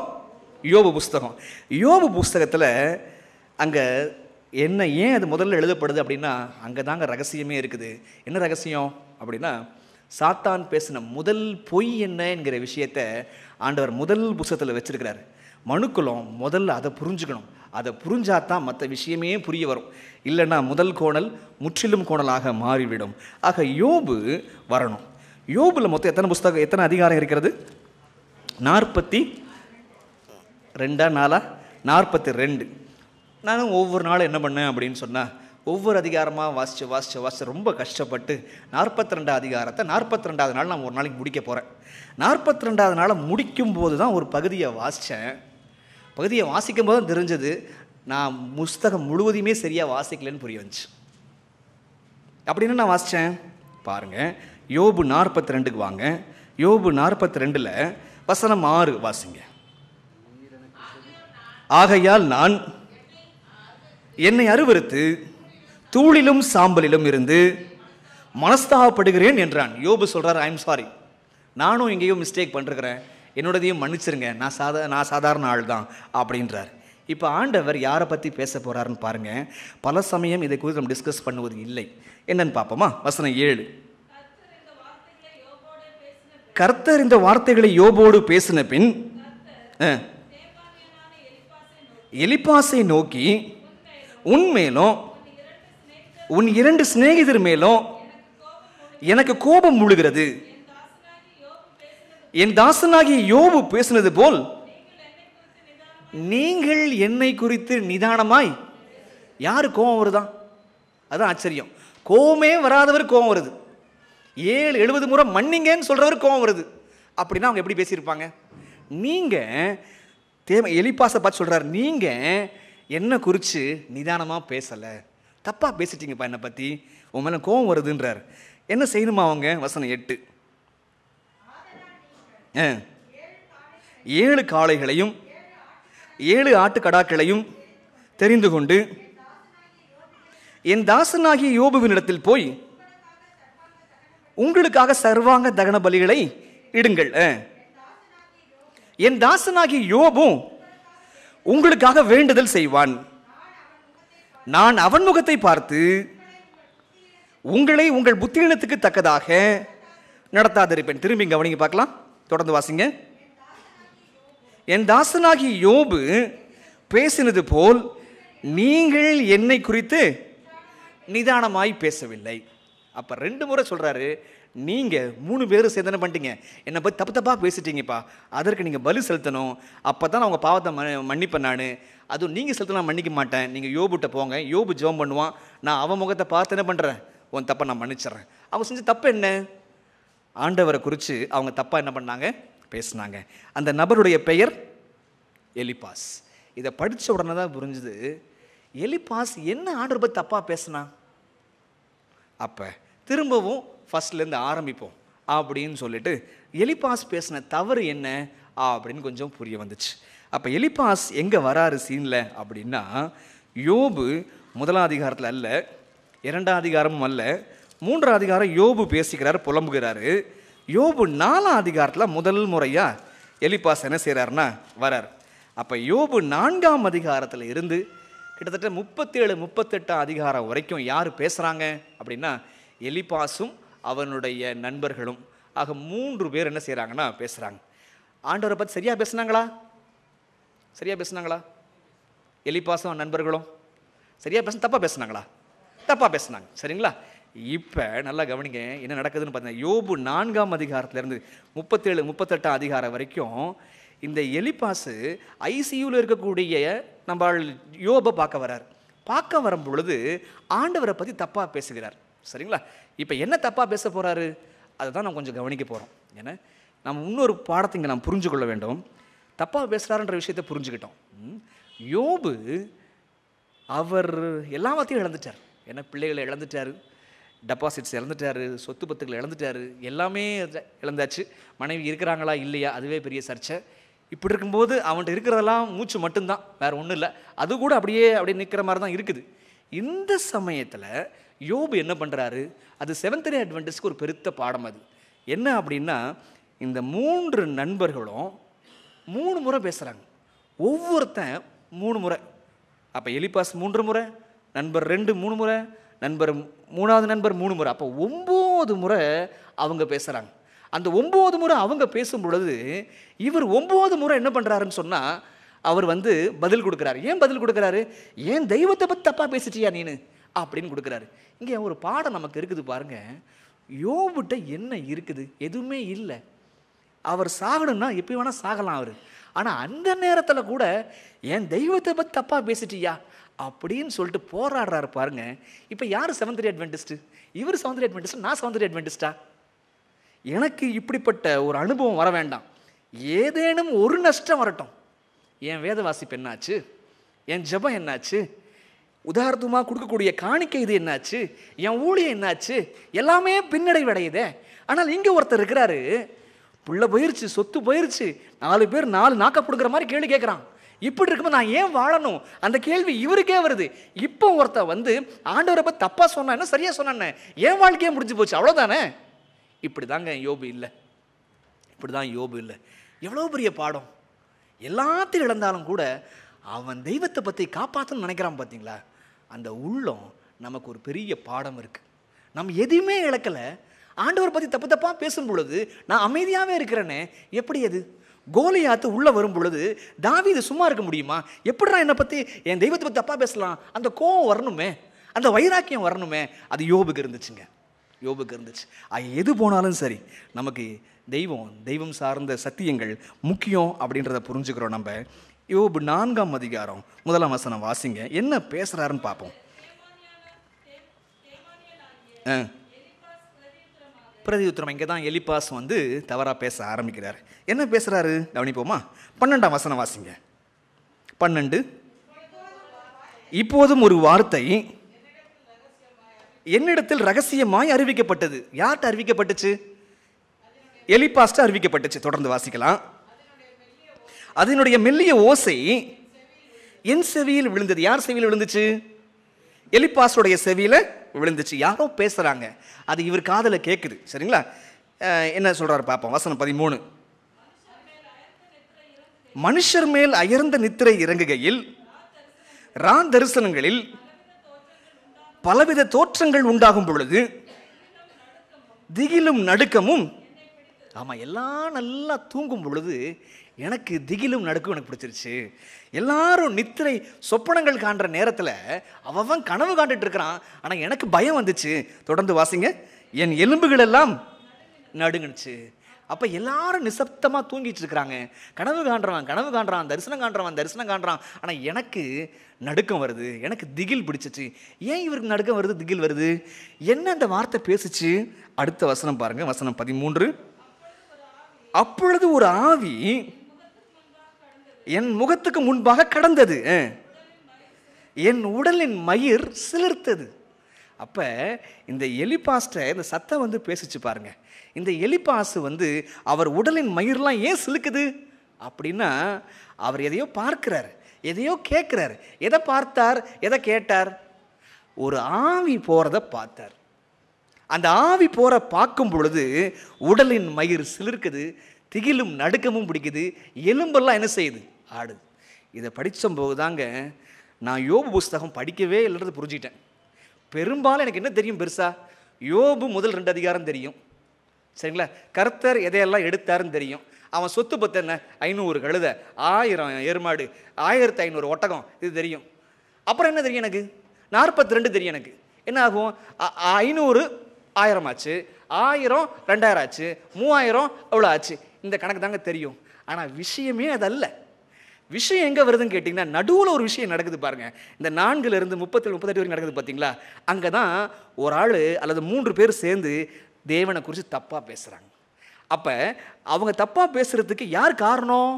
A: யோபு புஸ்தகம் யோபு புஸ்தகத்தில் அங்கே என்ன ஏன் அது முதல்ல எழுதப்படுது அப்படின்னா அங்கே தாங்க ரகசியமே இருக்குது என்ன ரகசியம் அப்படின்னா சாத்தான் பேசின முதல் பொய் என்ன என்கிற விஷயத்த ஆண்டவர் முதல் புஸ்தத்தில் வச்சுருக்கிறாரு மனுக்குளம் முதல்ல அதை புரிஞ்சுக்கணும் அதை புரிஞ்சாதான் மற்ற விஷயமே புரிய வரும் இல்லைன்னா முதல் கோணல் முற்றிலும் கோணலாக மாறிவிடும் ஆக யோபு வரணும் யோபில் மொத்தம் எத்தனை புஸ்தகம் எத்தனை அதிகாரம் இருக்கிறது நாற்பத்தி ரெண்டா நாலா நாற்பத்தி ரெண்டு நானும் ஒவ்வொரு நாளும் என்ன பண்ணேன் அப்படின்னு சொன்னால் ஒவ்வொரு அதிகாரமாக வாசித்து வாசித்து வாசி ரொம்ப கஷ்டப்பட்டு நாற்பத்தி ரெண்டாவது அதிகாரத்தை நாற்பத்தி ரெண்டாவது நாள் நான் ஒரு நாளைக்கு முடிக்க போகிறேன் நாற்பத்தி ரெண்டாவது நாளை முடிக்கும்போது தான் ஒரு பகுதியை வாசித்தேன் பகுதியை வாசிக்கும் போது தான் தெரிஞ்சது நான் புஸ்தகம் முழுவதுமே சரியாக வாசிக்கலன்னு புரிய வந்துச்சு அப்படின்னு நான் வாசித்தேன் பாருங்கள் யோபு நாற்பத்தி ரெண்டுக்கு வாங்க யோபு நாற்பத்தி ரெண்டில் வசனம் ஆறு வாசிங்க ஆகையால் நான் என்னை அறுவறுத்து தூளிலும் சாம்பலிலும் இருந்து மனஸ்தாபப்படுகிறேன் என்றான் யோபு சொல்கிறார் ஐம் சாரி நானும் எங்கேயோ மிஸ்டேக் பண்ணிருக்கிறேன் என்னோடதையும் மன்னிச்சிருங்க நான் சாதா நான் சாதாரண ஆள் தான் அப்படின்றார் இப்போ ஆண்டவர் யாரை பற்றி பேச போகிறாருன்னு பாருங்கள் பல சமயம் இதை குறித்து நம்ம டிஸ்கஸ் பண்ணுவது இல்லை என்னன்னு பார்ப்போமா வசனம் ஏழு கர்த்தர் இந்த வார்த்தைகளை யோபோடு பேசின பின் எலிப்பாசை நோக்கி உன்மேலும் உன் இரண்டு சிநேகிதர் மேலும் எனக்கு கோபம் முழுகிறது என் தாசனாகிய யோபு பேசினது போல் நீங்கள் என்னை குறித்து நிதானமாய் யாரு கோபம் வருதா அதுதான் ஆச்சரியம் கோபமே வராதவர் கோபம் வருது ஏழு எழுபது முறை மன்னிங்கன்னு சொல்கிறவர் கோபம் வருது அப்படின்னா அவங்க எப்படி பேசியிருப்பாங்க நீங்கள் தேவை எலிப்பாசை பார்த்து சொல்றாரு நீங்கள் என்னை குறித்து நிதானமாக பேசலை தப்பாக பேசிட்டீங்கப்பா என்னை பற்றி உன் மேலே கோவம் வருதுன்றார் என்ன செய்யணுமா அவங்க வசனம் எட்டு ஏழு காளைகளையும் ஏழு ஆட்டுக்கடாக்களையும் தெரிந்து கொண்டு என் தாசனாகிய யோபுவினிடத்தில் போய் உங்களுக்காக சர்வாங்க தகன பலிகளை இடுங்கள் என் தாசனாகிய யோபும் உங்களுக்காக வேண்டுதல் செய்வான் நான் அவன் முகத்தை பார்த்து உங்களை உங்கள் புத்தியினத்துக்கு தக்கதாக நடத்தாதிருப்பேன் திரும்பி கவனிங்க பார்க்கலாம் தொடர்ந்து வாசிங்க என் தாசனாகி யோபு பேசினது போல் நீங்கள் என்னை குறித்து நிதானமாய் பேசவில்லை அப்போ ரெண்டு முறை சொல்கிறாரு நீங்கள் மூணு பேரும் சேர்ந்தன பண்ணிட்டீங்க என்னை போய் தப்பு தப்பாக பேசிட்டீங்கப்பா அதற்கு நீங்கள் பலி செலுத்தணும் அப்போ தான் அவங்க பாவத்தை மன்னிப்பேன் நான் அதுவும் நீங்கள் செலுத்த நான் மன்னிக்க மாட்டேன் நீங்கள் யோபுட்ட போங்க யோபு ஜோம் பண்ணுவான் நான் அவன் முகத்தை பார்த்து என்ன பண்ணுறேன் உன் தப்பை நான் மன்னிச்சிட்றேன் அவன் செஞ்ச தப்பு என்ன ஆண்டவரை குறித்து அவங்க தப்பாக என்ன பண்ணாங்க பேசினாங்க அந்த நபருடைய பெயர் எலிபாஸ் இதை படித்த உடனே தான் புரிஞ்சுது எலிபாஸ் என்ன ஆண்டவர் பற்றி தப்பாக பேசினா அப்போ திரும்பவும் ஃபஸ்ட்லேருந்து ஆரம்பிப்போம் அப்படின்னு சொல்லிட்டு எலிபாஸ் பேசின தவறு என்ன அப்படின்னு கொஞ்சம் புரிய வந்துச்சு அப்போ எலிபாஸ் எங்கே வராரு சீனில் அப்படின்னா யோபு முதலாம் அதிகாரத்தில் அல்ல இரண்டாம் அதிகாரமும் அல்ல மூன்றாம் அதிகாரம் யோபு பேசிக்கிறார் புலம்புகிறாரு யோபு நாலாம் அதிகாரத்தில் முதல் முறையாக எலிபாஸ் என்ன செய்கிறாருன்னா வரார் அப்போ யோபு நான்காம் அதிகாரத்தில் இருந்து கிட்டத்தட்ட முப்பத்தேழு முப்பத்தெட்டாம் அதிகாரம் வரைக்கும் யார் பேசுகிறாங்க அப்படின்னா எலிபாஸும் அவனுடைய நண்பர்களும் ஆக மூன்று பேர் என்ன செய்கிறாங்கன்னா பேசுகிறாங்க ஆண்டவரை பற்றி சரியாக பேசுனாங்களா சரியாக பேசுனாங்களா எலிபாசம் நண்பர்களும் சரியாக பேச தப்பாக பேசுனாங்களா தப்பாக பேசுனாங்க சரிங்களா இப்போ நல்லா கவனிங்க என்ன நடக்குதுன்னு பார்த்தீங்கன்னா யோபு நான்காம் அதிகாரத்திலேருந்து முப்பத்தேழு முப்பத்தெட்டாம் அதிகாரம் வரைக்கும் இந்த எலிபாசு ஐசியூவில் இருக்கக்கூடிய நம்ம யோபை பார்க்க வர்றார் பார்க்க வரும் பொழுது ஆண்டவரை பற்றி தப்பாக பேசுகிறார் சரிங்களா இப்போ என்ன தப்பாக பேச போகிறாரு அதை தான் நம்ம கொஞ்சம் கவனிக்க போகிறோம் ஏன்னா நம்ம இன்னொரு பாடத்தை இங்கே நாம் புரிஞ்சு கொள்ள வேண்டும் தப்பாக பேசுகிறாருன்ற விஷயத்தை புரிஞ்சுக்கிட்டோம் யோபு அவர் எல்லாத்தையும் இழந்துட்டார் ஏன்னா பிள்ளைகளை இழந்துட்டார் டெபாசிட்ஸ் இழந்துட்டார் சொத்து பத்துக்கள் இழந்துட்டார் எல்லாமே இழந்தாச்சு மனைவி இருக்கிறாங்களா இல்லையா அதுவே பெரிய சர்ச்சை இப்படி இருக்கும்போது அவன்கிட்ட இருக்கிறதெல்லாம் மூச்சு மட்டும்தான் வேறு ஒன்றும் இல்லை அது கூட அப்படியே அப்படியே நிற்கிற மாதிரி தான் இருக்குது இந்த சமயத்தில் யோபு என்ன பண்ணுறாரு அது செவன்த் டே அட்வென்டேஜ்க்கு ஒரு பெருத்த பாடம் அது என்ன அப்படின்னா இந்த மூன்று நண்பர்களும் மூணு முறை பேசுகிறாங்க ஒவ்வொருத்தன் மூணு முறை அப்போ எலிபாஸ் மூன்று முறை நண்பர் ரெண்டு மூணு முறை நண்பர் மூணாவது நண்பர் மூணு முறை அப்போ ஒம்பது முறை அவங்க பேசுகிறாங்க அந்த ஒம்பது முறை அவங்க பேசும் பொழுது இவர் ஒம்பது முறை என்ன பண்ணுறாருன்னு சொன்னால் அவர் வந்து பதில் கொடுக்குறாரு ஏன் பதில் கொடுக்குறாரு ஏன் தெய்வத்தை பற்றி தப்பாக பேசிட்டியா நீனு அப்படின்னு கொடுக்குறாரு இங்கே ஒரு பாடம் நமக்கு இருக்குது பாருங்கள் யோபுட்ட என்ன இருக்குது எதுவுமே இல்லை அவர் சாகணும்னா எப்படி வேணால் சாகலாம் அவர் ஆனால் அந்த நேரத்தில் கூட என் தெய்வத்தை பற்றி தப்பாக பேசிட்டியா அப்படின்னு சொல்லிட்டு போராடுறாரு பாருங்க இப்போ யார் செவந்திரி அட்வென்டிஸ்ட் இவர் செவந்தரி அட்வென்டிஸ்ட் நான் செவந்தரி அட்வென்டிஸ்டா எனக்கு இப்படிப்பட்ட ஒரு அனுபவம் வர வேண்டாம் ஏதேனும் ஒரு நஷ்டம் வரட்டும் என் வேத வாசிப்பு என்னாச்சு என் ஜபம் என்னாச்சு உதாரணமாக கொடுக்கக்கூடிய காணிக்கை இது என்னாச்சு என் ஊழியம் என்னாச்சு எல்லாமே பின்னடைவடையுதே ஆனால் இங்கே ஒருத்தர் இருக்கிறாரு புள்ள போயிருச்சு சொத்து போயிருச்சு நாலு பேர் நாலு நாக்க பிடுக்கிற மாதிரி கேள்வி கேட்குறான் இப்படி இருக்கும்போது நான் ஏன் வாழணும் அந்த கேள்வி இவருக்கே வருது இப்போ ஒருத்த வந்து ஆண்டவரை பற்றி தப்பாக சொன்னான்னு சரியாக சொன்னான்னு என் வாழ்க்கையே முடிஞ்சு போச்சு அவ்வளோதானே இப்படி தாங்க யோபு இல்லை இப்படி தான் யோபு இல்லை எவ்வளோ பெரிய பாடம் எல்லாத்தையும் இழந்தாலும் கூட அவன் தெய்வத்தை பற்றி காப்பாற்றணும்னு நினைக்கிறான் பார்த்தீங்களா அந்த உள்ளம் நமக்கு ஒரு பெரிய பாடம் இருக்குது நம்ம எதையுமே இழக்கலை ஆண்டவர் பற்றி தப்பு தப்பாக பேசும் பொழுது நான் அமைதியாகவே இருக்கிறேனே எப்படி அது கோலியாத்து உள்ளே வரும் பொழுது தாவி இது சும்மா இருக்க முடியுமா எப்படிடா என்னை பற்றி என் தெய்வத்தை பற்றி தப்பாக பேசலாம் அந்த கோவம் வரணுமே அந்த வைராக்கியம் வரணுமே அது யோபுக்கு இருந்துச்சுங்க யோபுக்கு இருந்துச்சு அது எது போனாலும் சரி நமக்கு தெய்வம் தெய்வம் சார்ந்த சத்தியங்கள் முக்கியம் அப்படின்றத புரிஞ்சுக்கிறோம் நம்ம யோபு நான்காம் அதிகாரம் முதலாம் வசனம் வாசிங்க என்ன பேசுகிறாருன்னு பார்ப்போம் ஆ பிரதியுத்திரம் இங்கே தான் எலிபாஸ் வந்து தவறாக பேச ஆரம்பிக்கிறார் என்ன பேசுகிறாரு கவனிப்போமா பன்னெண்டாம் வசனம் வாசிங்க பன்னெண்டு இப்போதும் ஒரு வார்த்தை என்னிடத்தில் ரகசியமாய் அறிவிக்கப்பட்டது யார்கிட்ட அறிவிக்கப்பட்டுச்சு எலிபாஸ்ட்டு அறிவிக்கப்பட்டுச்சு தொடர்ந்து வாசிக்கலாம் அதனுடைய மெல்லிய ஓசை என் செவியில் விழுந்தது யார் செவியில் விழுந்துச்சு எலிப்பாஸுடைய செவியில் விழுந்துச்சு யாரோ பேசுகிறாங்க அது இவர் காதில் கேட்குது சரிங்களா என்ன சொல்கிறார் பார்ப்போம் வசனம் பதிமூணு மனுஷர் மேல் அயர்ந்த நித்திரை இறங்குகையில் ரான் தரிசனங்களில் பலவித தோற்றங்கள் உண்டாகும் பொழுது திகிலும் நடுக்கமும் ஆமாம் எல்லாம் நல்லா தூங்கும் பொழுது எனக்கு திகிலும் நடுக்கும் எனக்கு பிடிச்சிருச்சு எல்லாரும் நித்திரை சொப்பனங்கள் காண்ற நேரத்தில் அவன் கனவு காண்டுட்டு இருக்கிறான் ஆனால் எனக்கு பயம் வந்துச்சு தொடர்ந்து வாசிங்க என் எலும்புகள் எல்லாம் நடுங்குனுச்சு அப்போ எல்லாரும் நிசப்தமாக தூங்கிட்டு இருக்கிறாங்க கனவு காண்றான் கனவு காண்றான் தரிசனம் காண்றான் தரிசனம் காண்றான் ஆனால் எனக்கு நடுக்கம் வருது எனக்கு திகில் பிடிச்சிச்சு ஏன் இவருக்கு நடுக்கம் வருது திகில் வருது என்ன அந்த வார்த்தை பேசிச்சு அடுத்த வசனம் பாருங்கள் வசனம் பதிமூன்று அப்பொழுது ஒரு ஆவி என் முகத்துக்கு முன்பாக கடந்தது என் உடலின் மயிர் சிலிர்த்தது அப்போ இந்த எலிபாஸ்ட்டை இந்த சத்தம் வந்து பேசிச்சு பாருங்க இந்த எலிபாசு வந்து அவர் உடலின் மயிர்லாம் ஏன் சிலுக்குது அப்படின்னா அவர் எதையோ பார்க்கிறார் எதையோ கேட்குறார் எதை பார்த்தார் எதை கேட்டார் ஒரு ஆவி போகிறத பார்த்தார் அந்த ஆவி போகிற பார்க்கும் பொழுது உடலின் மயிர் சிலிர்க்குது திகிலும் நடுக்கமும் பிடிக்குது எலும்பெல்லாம் என்ன செய்யுது ஆடுது இதை படித்தபோது தாங்க நான் யோபு புஸ்தகம் படிக்கவே இல்லைன்றது புரிஞ்சுக்கிட்டேன் பெரும்பாலும் எனக்கு என்ன தெரியும் பெருசாக யோபு முதல் ரெண்டு அதிகாரம் தெரியும் சரிங்களா கர்த்தர் எதையெல்லாம் எடுத்தாருன்னு தெரியும் அவன் சொத்து பத்தன ஐநூறு கழுத ஆயிரம் எருமாடு ஆயிரத்தி ஐநூறு ஒட்டகம் இது தெரியும் அப்புறம் என்ன தெரியும் எனக்கு நாற்பத்தி ரெண்டு தெரியும் எனக்கு என்ன ஆகும் ஐநூறு ஆயிரம் ஆச்சு ஆயிரம் ரெண்டாயிரம் ஆச்சு மூவாயிரம் அவ்வளோ ஆச்சு இந்த கணக்கு தாங்க தெரியும் ஆனால் விஷயமே அதல்ல விஷயம் எங்கே வருதுன்னு கேட்டிங்கன்னா நடுவில் ஒரு விஷயம் நடக்குது பாருங்கள் இந்த நான்குலேருந்து முப்பத்தில் முப்பத்தெட்டு வரைக்கும் நடக்குது பார்த்தீங்களா அங்கே தான் ஒரு ஆள் அல்லது மூன்று பேர் சேர்ந்து தேவனை குறித்து தப்பாக பேசுகிறாங்க அப்போ அவங்க தப்பாக பேசுகிறதுக்கு யார் காரணம்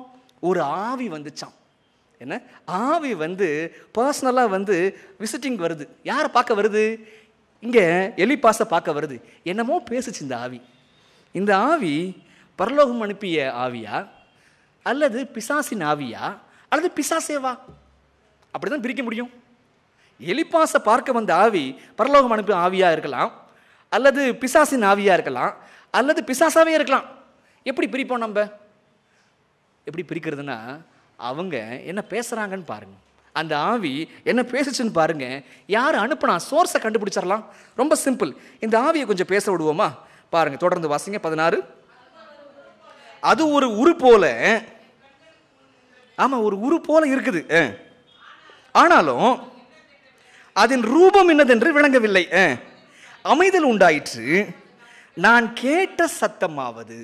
A: ஒரு ஆவி வந்துச்சான் என்ன ஆவி வந்து பர்சனலாக வந்து விசிட்டிங் வருது யாரை பார்க்க வருது இங்கே எலிபாஸை பார்க்க வருது என்னமோ பேசுச்சு இந்த ஆவி இந்த ஆவி பரலோகம் அனுப்பிய ஆவியாக அல்லது பிசாசின் ஆவியா அல்லது பிசாசேவா அப்படி தான் பிரிக்க முடியும் எலிப்பாசை பார்க்க வந்த ஆவி பரலோகம் அனுப்பும் ஆவியாக இருக்கலாம் அல்லது பிசாசின் ஆவியாக இருக்கலாம் அல்லது பிசாசாவே இருக்கலாம் எப்படி பிரிப்போம் நம்ம எப்படி பிரிக்கிறதுனா அவங்க என்ன பேசுகிறாங்கன்னு பாருங்கள் அந்த ஆவி என்ன பேசுச்சுன்னு பாருங்க யார் அனுப்புனா சோர்ஸை கண்டுபிடிச்சிடலாம் ரொம்ப சிம்பிள் இந்த ஆவியை கொஞ்சம் பேச விடுவோமா பாருங்கள் தொடர்ந்து வாசிங்க பதினாறு அது ஒரு உரு போல ஆமாம் ஒரு உரு போல இருக்குது ஆனாலும் அதன் ரூபம் என்னதென்று விளங்கவில்லை அமைதல் உண்டாயிற்று நான் கேட்ட சத்தமாவது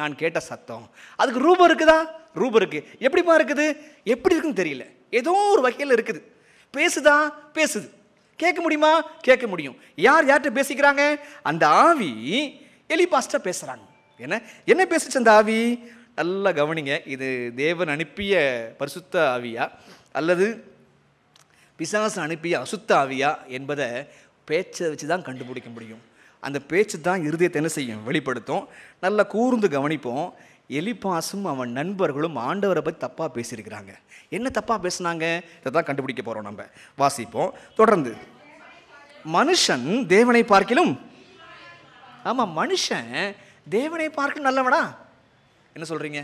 A: நான் கேட்ட சத்தம் அதுக்கு ரூபம் இருக்குதா ரூபம் இருக்கு எப்படிப்பா இருக்குது எப்படி இருக்குன்னு தெரியல ஏதோ ஒரு வகையில் இருக்குது பேசுதா பேசுது கேட்க முடியுமா கேட்க முடியும் யார் யார்கிட்ட பேசிக்கிறாங்க அந்த ஆவி எலிபாஸ்டர் பேசுகிறாங்க என்ன என்ன பேசுச்சு அந்த ஆவி நல்லா கவனிங்க இது தேவன் அனுப்பிய பரிசுத்த ஆவியா அல்லது பிசாசு அனுப்பிய அசுத்த ஆவியா என்பதை பேச்சை வச்சு தான் கண்டுபிடிக்க முடியும் அந்த பேச்சு தான் இறுதியை என்ன செய்யும் வெளிப்படுத்தும் நல்லா கூர்ந்து கவனிப்போம் எலிபாசும் அவன் நண்பர்களும் ஆண்டவரை பற்றி தப்பாக பேசியிருக்கிறாங்க என்ன தப்பாக பேசுனாங்க இதை தான் கண்டுபிடிக்க போகிறோம் நம்ம வாசிப்போம் தொடர்ந்து மனுஷன் தேவனை பார்க்கிலும் ஆமாம் மனுஷன் தேவனை பார்க்க நல்லவனா என்ன சொல்கிறீங்க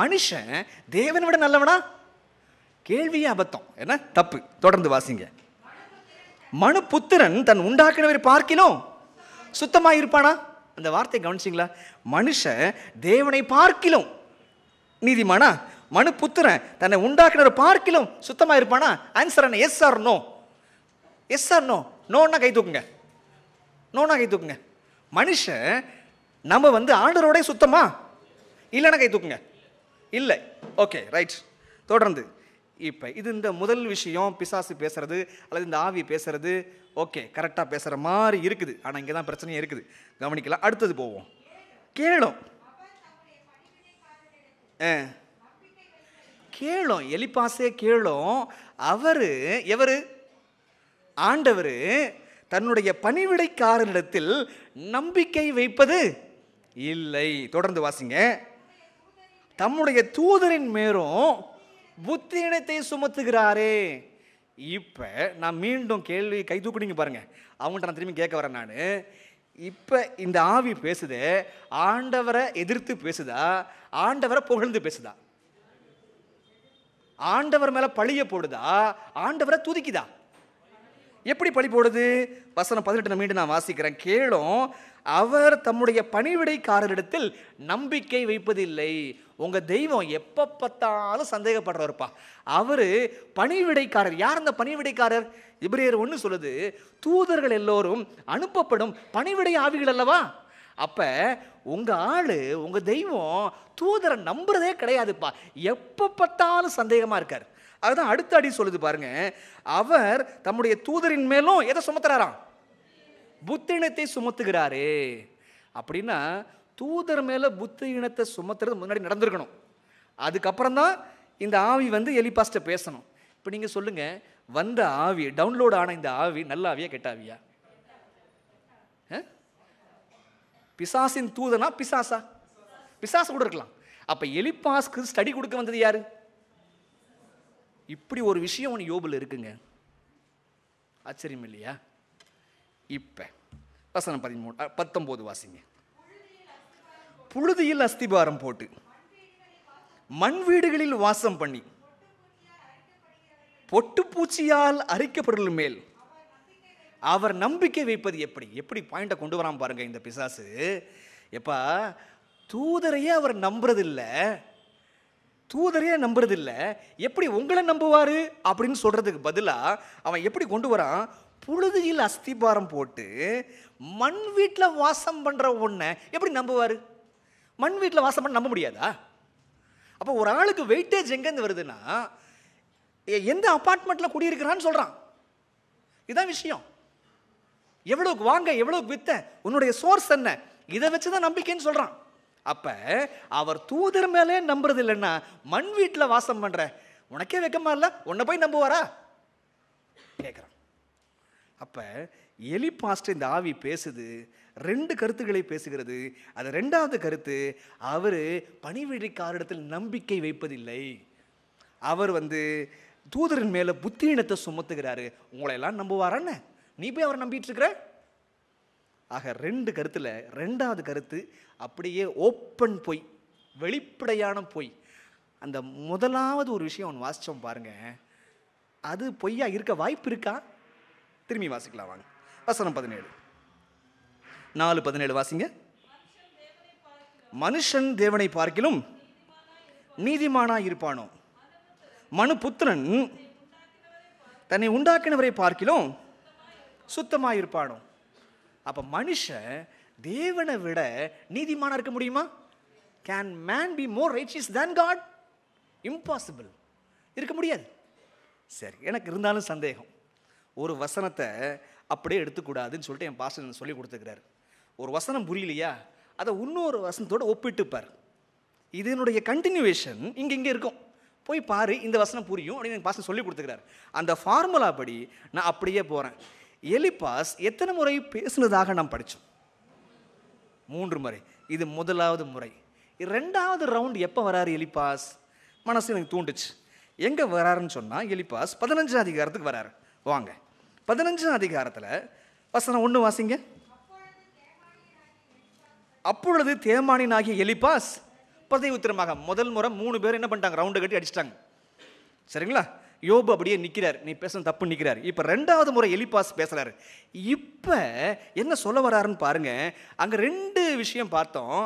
A: மனுஷன் தேவனை விட நல்லவனா கேள்வியே அபத்தம் என்ன தப்பு தொடர்ந்து வாசிங்க மனு புத்திரன் தன் உண்டாக்கினவரை பார்க்கணும் சுத்தமாக இருப்பானா அந்த வார்த்தையை கவனிச்சிங்களா மனுஷன் தேவனை பார்க்கிலும் நீதிமானா மனு புத்திரன் தன்னை உண்டாக்கினவர் பார்க்கிலும் சுத்தமாக இருப்பானா ஆன்சர் என்ன yes or no yes or no நோன்னா கை தூக்குங்க நோனா கை தூக்குங்க மனுஷன் நம்ம வந்து ஆண்டரோட சுத்தமா இல்லைன்னா கை தூக்குங்க இல்லை ஓகே ரைட் தொடர்ந்து இப்போ இது இந்த முதல் விஷயம் பிசாசு பேசுறது அல்லது இந்த ஆவி பேசுறது ஓகே கரெக்டாக பேசுகிற மாதிரி இருக்குது ஆனால் இங்கே தான் பிரச்சனையே இருக்குது கவனிக்கலாம் அடுத்தது போவோம் கேளும் கேளும் எலிப்பாசே கேளும் அவர் எவர் ஆண்டவர் தன்னுடைய பணிவிடைக்காரனிடத்தில் நம்பிக்கை வைப்பது இல்லை தொடர்ந்து வாசிங்க தம்முடைய தூதரின் மேலும் புத்தியினத்தை சுமத்துகிறாரே இப்போ நான் மீண்டும் கேள்வி கை தூக்குனீங்க பாருங்க அவங்கள்ட்ட நான் திரும்பி கேட்க வரேன் நான் இப்போ இந்த ஆவி பேசுது ஆண்டவரை எதிர்த்து பேசுதா ஆண்டவரை புகழ்ந்து பேசுதா ஆண்டவர் மேலே பழிய போடுதா ஆண்டவரை துதிக்குதா எப்படி பழி போடுது வசனம் பதினெட்டு மீண்டும் நான் வாசிக்கிறேன் கேளும் அவர் தம்முடைய பணிவிடைக்காரரிடத்தில் நம்பிக்கை வைப்பதில்லை உங்கள் தெய்வம் எப்போ பார்த்தாலும் சந்தேகப்படுறவர்ப்பா அவர் பணிவிடைக்காரர் யார் அந்த பணிவிடைக்காரர் இப்ரேயர் ஒன்று சொல்லுது தூதர்கள் எல்லோரும் அனுப்பப்படும் பணிவிடை ஆவிகள் அல்லவா அப்போ உங்கள் ஆள் உங்கள் தெய்வம் தூதரை நம்புறதே கிடையாதுப்பா எப்போ பார்த்தாலும் சந்தேகமாக இருக்கார் அதுதான் அடுத்த அடி சொல்லுது பாருங்க அவர் தம்முடைய தூதரின் மேலும் எதை சுமத்துறாராம் புத்தினத்தை சுமத்துகிறாரு அப்படின்னா தூதர் மேலே புத்து இனத்தை சுமத்துறது முன்னாடி நடந்திருக்கணும் அதுக்கப்புறம் தான் இந்த ஆவி வந்து எலிபாஸ்ட்டை பேசணும் இப்போ நீங்கள் சொல்லுங்கள் வந்த ஆவி டவுன்லோட் ஆன இந்த ஆவி நல்ல ஆவியா கெட்ட ஆவியா பிசாசின் தூதனா பிசாசா பிசாசு கூட இருக்கலாம் அப்போ எலிபாஸ்க்கு ஸ்டடி கொடுக்க வந்தது யார் இப்படி ஒரு விஷயம் ஒன்று யோபில் இருக்குங்க ஆச்சரியம் இல்லையா இப்போ வசனம் பதிமூணு பத்தொம்போது வாசிங்க புழுதியில் அஸ்திபாரம் போட்டு மண் வீடுகளில் வாசம் பண்ணி பொட்டுப்பூச்சியால் அரிக்கப்படுதல் மேல் அவர் நம்பிக்கை வைப்பது எப்படி எப்படி பாயிண்டை கொண்டு வராம பாருங்க இந்த பிசாசு எப்பா தூதரையே அவர் நம்புறதில்ல தூதரையே நம்புறதில்ல எப்படி உங்களை நம்புவார் அப்படின்னு சொல்கிறதுக்கு பதிலாக அவன் எப்படி கொண்டு வரான் புழுதியில் அஸ்திபாரம் போட்டு மண் வீட்டில் வாசம் பண்ணுற ஒன்றை எப்படி நம்புவார் மண் வீட்டில் வாசம் பண்ண நம்ப முடியாதா அப்போ ஒரு ஆளுக்கு வெயிட்டேஜ் எங்கேருந்து வருதுன்னா எந்த அப்பார்ட்மெண்ட்டில் குடியிருக்கிறான்னு சொல்கிறான் இதுதான் விஷயம் எவ்வளோக்கு வாங்க எவ்வளோக்கு வித்த உன்னுடைய சோர்ஸ் என்ன இதை வச்சு தான் நம்பிக்கைன்னு சொல்கிறான் அப்போ அவர் தூதர் மேலே நம்புறது இல்லைன்னா மண் வீட்டில் வாசம் பண்ணுற உனக்கே வெக்கமா இல்லை உன்னை போய் நம்புவாரா கேட்குறான் அப்போ எலி பாஸ்டர் இந்த ஆவி பேசுது ரெண்டு கருத்துக்களை பேசுகிறது அது ரெண்டாவது கருத்து அவர் பணிவிடைக்காரிடத்தில் நம்பிக்கை வைப்பதில்லை அவர் வந்து தூதரின் மேலே புத்தீனத்தை சுமத்துகிறாரு உங்களையெல்லாம் நம்புவாரான்னு நீ போய் அவரை நம்பிட்டு இருக்கிற ஆக ரெண்டு கருத்தில் ரெண்டாவது கருத்து அப்படியே ஓப்பன் பொய் வெளிப்படையான பொய் அந்த முதலாவது ஒரு விஷயம் அவன் வாசித்தோம் பாருங்கள் அது பொய்யா இருக்க வாய்ப்பு இருக்கா திரும்பி வாசிக்கலாம் வாங்க வசனம் பதினேழு நாலு பதினேழு வாசிங்க மனுஷன் தேவனை பார்க்கிலும் நீதிமானாக இருப்பானோ மனு புத்திரன் தன்னை உண்டாக்கினவரை பார்க்கிலும் சுத்தமாக இருப்பானோ அப்போ மனுஷன் தேவனை விட நீதிமானாக இருக்க முடியுமா can man be more righteous than God impossible இருக்க முடியாது சரி எனக்கு இருந்தாலும் சந்தேகம் ஒரு வசனத்தை அப்படியே எடுத்துக்கூடாதுன்னு சொல்லிட்டு என் பாஸ்டர் சொல்லி கொடுத்துக்கிறார் ஒரு வசனம் புரியலையா அதை இன்னொரு வசனத்தோடு ஒப்பிட்டுப்பார் இதனுடைய கண்டினியூவேஷன் இங்கே இங்கே இருக்கும் போய் பாரு இந்த வசனம் புரியும் அப்படின்னு பாசன் சொல்லி கொடுத்துக்கிறார் அந்த ஃபார்முலா படி நான் அப்படியே போகிறேன் எலிபாஸ் எத்தனை முறை பேசுனதாக நாம் படித்தோம் மூன்று முறை இது முதலாவது முறை ரெண்டாவது ரவுண்டு எப்போ வராரு எலிபாஸ் மனசு எனக்கு தூண்டுச்சு எங்கே வராருன்னு சொன்னால் எலிபாஸ் பதினஞ்சாம் அதிகாரத்துக்கு வராரு வாங்க பதினஞ்சாம் அதிகாரத்தில் வசனம் ஒன்று வாசிங்க அப்பொழுது தேமானின் ஆகிய எலிபாஸ் பிரதி உத்திரமாக முதல் முறை மூணு பேர் என்ன பண்ணிட்டாங்க ரவுண்டு கட்டி அடிச்சிட்டாங்க சரிங்களா யோபு அப்படியே நிற்கிறார் நீ பேசணும் தப்பு நிற்கிறார் இப்போ ரெண்டாவது முறை எலிபாஸ் பேசுகிறார் இப்போ என்ன சொல்ல வராருன்னு பாருங்க அங்கே ரெண்டு விஷயம் பார்த்தோம்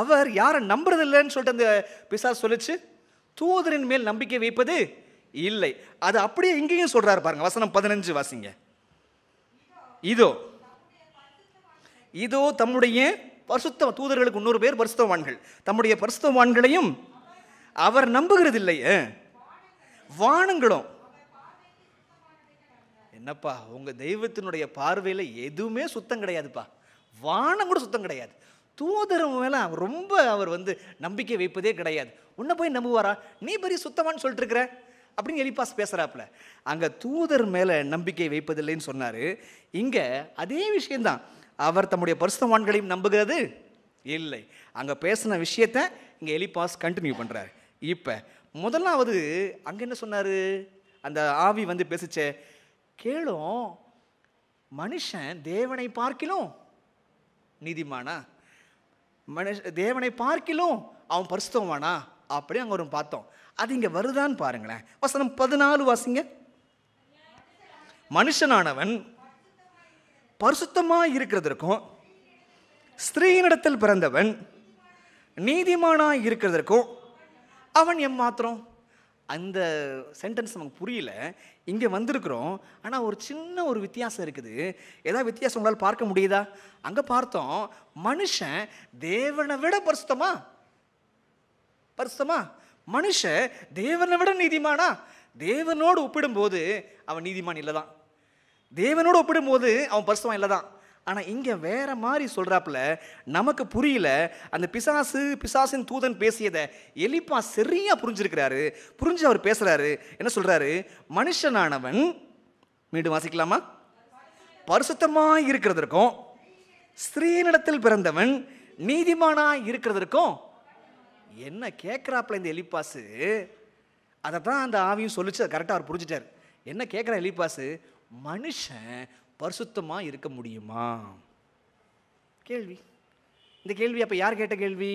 A: அவர் யாரை நம்புறதில்லைன்னு சொல்லிட்டு அந்த பிசாஸ் சொல்லிச்சு தூதரின் மேல் நம்பிக்கை வைப்பது இல்லை அது அப்படியே இங்கேயும் சொல்கிறார் பாருங்க வசனம் பதினஞ்சு வாசிங்க இதோ இதோ தம்முடைய பரிசுத்த தூதர்களுக்கு இன்னொரு பேர் பரிசுத்தவான்கள் தம்முடைய பரிசுத்தவான்களையும் அவர் நம்புகிறதில்லை வானங்களும் என்னப்பா உங்கள் தெய்வத்தினுடைய பார்வையில் எதுவுமே சுத்தம் கிடையாதுப்பா வானம் கூட சுத்தம் கிடையாது தூதரம் மேலே ரொம்ப அவர் வந்து நம்பிக்கை வைப்பதே கிடையாது உன்னை போய் நம்புவாரா நீ பெரிய சுத்தமானு சொல்லிட்டு இருக்கிற அப்படின்னு எலிபாஸ் பேசுகிறாப்புல அங்கே தூதர் மேலே நம்பிக்கை வைப்பதில்லைன்னு சொன்னார் இங்கே அதே விஷயந்தான் அவர் தம்முடைய பரிசுத்தவான்களையும் நம்புகிறது இல்லை அங்கே பேசின விஷயத்த இங்கே எலிபாஸ் கண்டினியூ பண்ணுறார் இப்போ முதலாவது அங்கே என்ன சொன்னார் அந்த ஆவி வந்து பேசிச்சே கேளும் மனுஷன் தேவனை பார்க்கிலும் நீதிமானா மனுஷ தேவனை பார்க்கிலும் அவன் பரிசுத்தவானா அப்படி அங்கே ஒரு பார்த்தோம் அது இங்கே வருதான்னு பாருங்களேன் வசனம் பதினாலு வாசிங்க மனுஷனானவன் பரிசுத்தமாக இருக்கிறதற்கும் ஸ்திரீனிடத்தில் பிறந்தவன் நீதிமானாக இருக்கிறதற்கும் அவன் மாத்திரம் அந்த சென்டென்ஸ் நமக்கு புரியல இங்கே வந்திருக்கிறோம் ஆனால் ஒரு சின்ன ஒரு வித்தியாசம் இருக்குது ஏதாவது வித்தியாசம் உங்களால் பார்க்க முடியுதா அங்கே பார்த்தோம் மனுஷன் தேவனை விட பரிசுத்தமா பரிசுத்தமா மனுஷ தேவனை விட நீதிமானா தேவனோடு ஒப்பிடும்போது அவன் நீதிமான் இல்லை தான் தேவனோடு ஒப்பிடும்போது அவன் பரிசுவான் இல்லை தான் ஆனால் இங்கே வேற மாதிரி சொல்கிறாப்புல நமக்கு புரியல அந்த பிசாசு பிசாசின் தூதன் பேசியதை எலிப்பா சரியாக புரிஞ்சிருக்கிறாரு புரிஞ்சு அவர் பேசுகிறாரு என்ன சொல்கிறாரு மனுஷனானவன் மீண்டும் வாசிக்கலாமா பரிசுத்தமாக இருக்கிறதற்கும் ஸ்திரீனிடத்தில் பிறந்தவன் நீதிமானாக இருக்கிறதற்கும் என்ன கேட்குறாப்புல இந்த எலிப்பாஸு அதை தான் அந்த ஆவியும் சொல்லிச்சு அதை கரெக்டாக அவர் புரிஞ்சிட்டார் என்ன கேட்குற எலிப்பாஸு மனுஷன் பரிசுத்தமாக இருக்க முடியுமா கேள்வி இந்த கேள்வி அப்போ யார் கேட்ட கேள்வி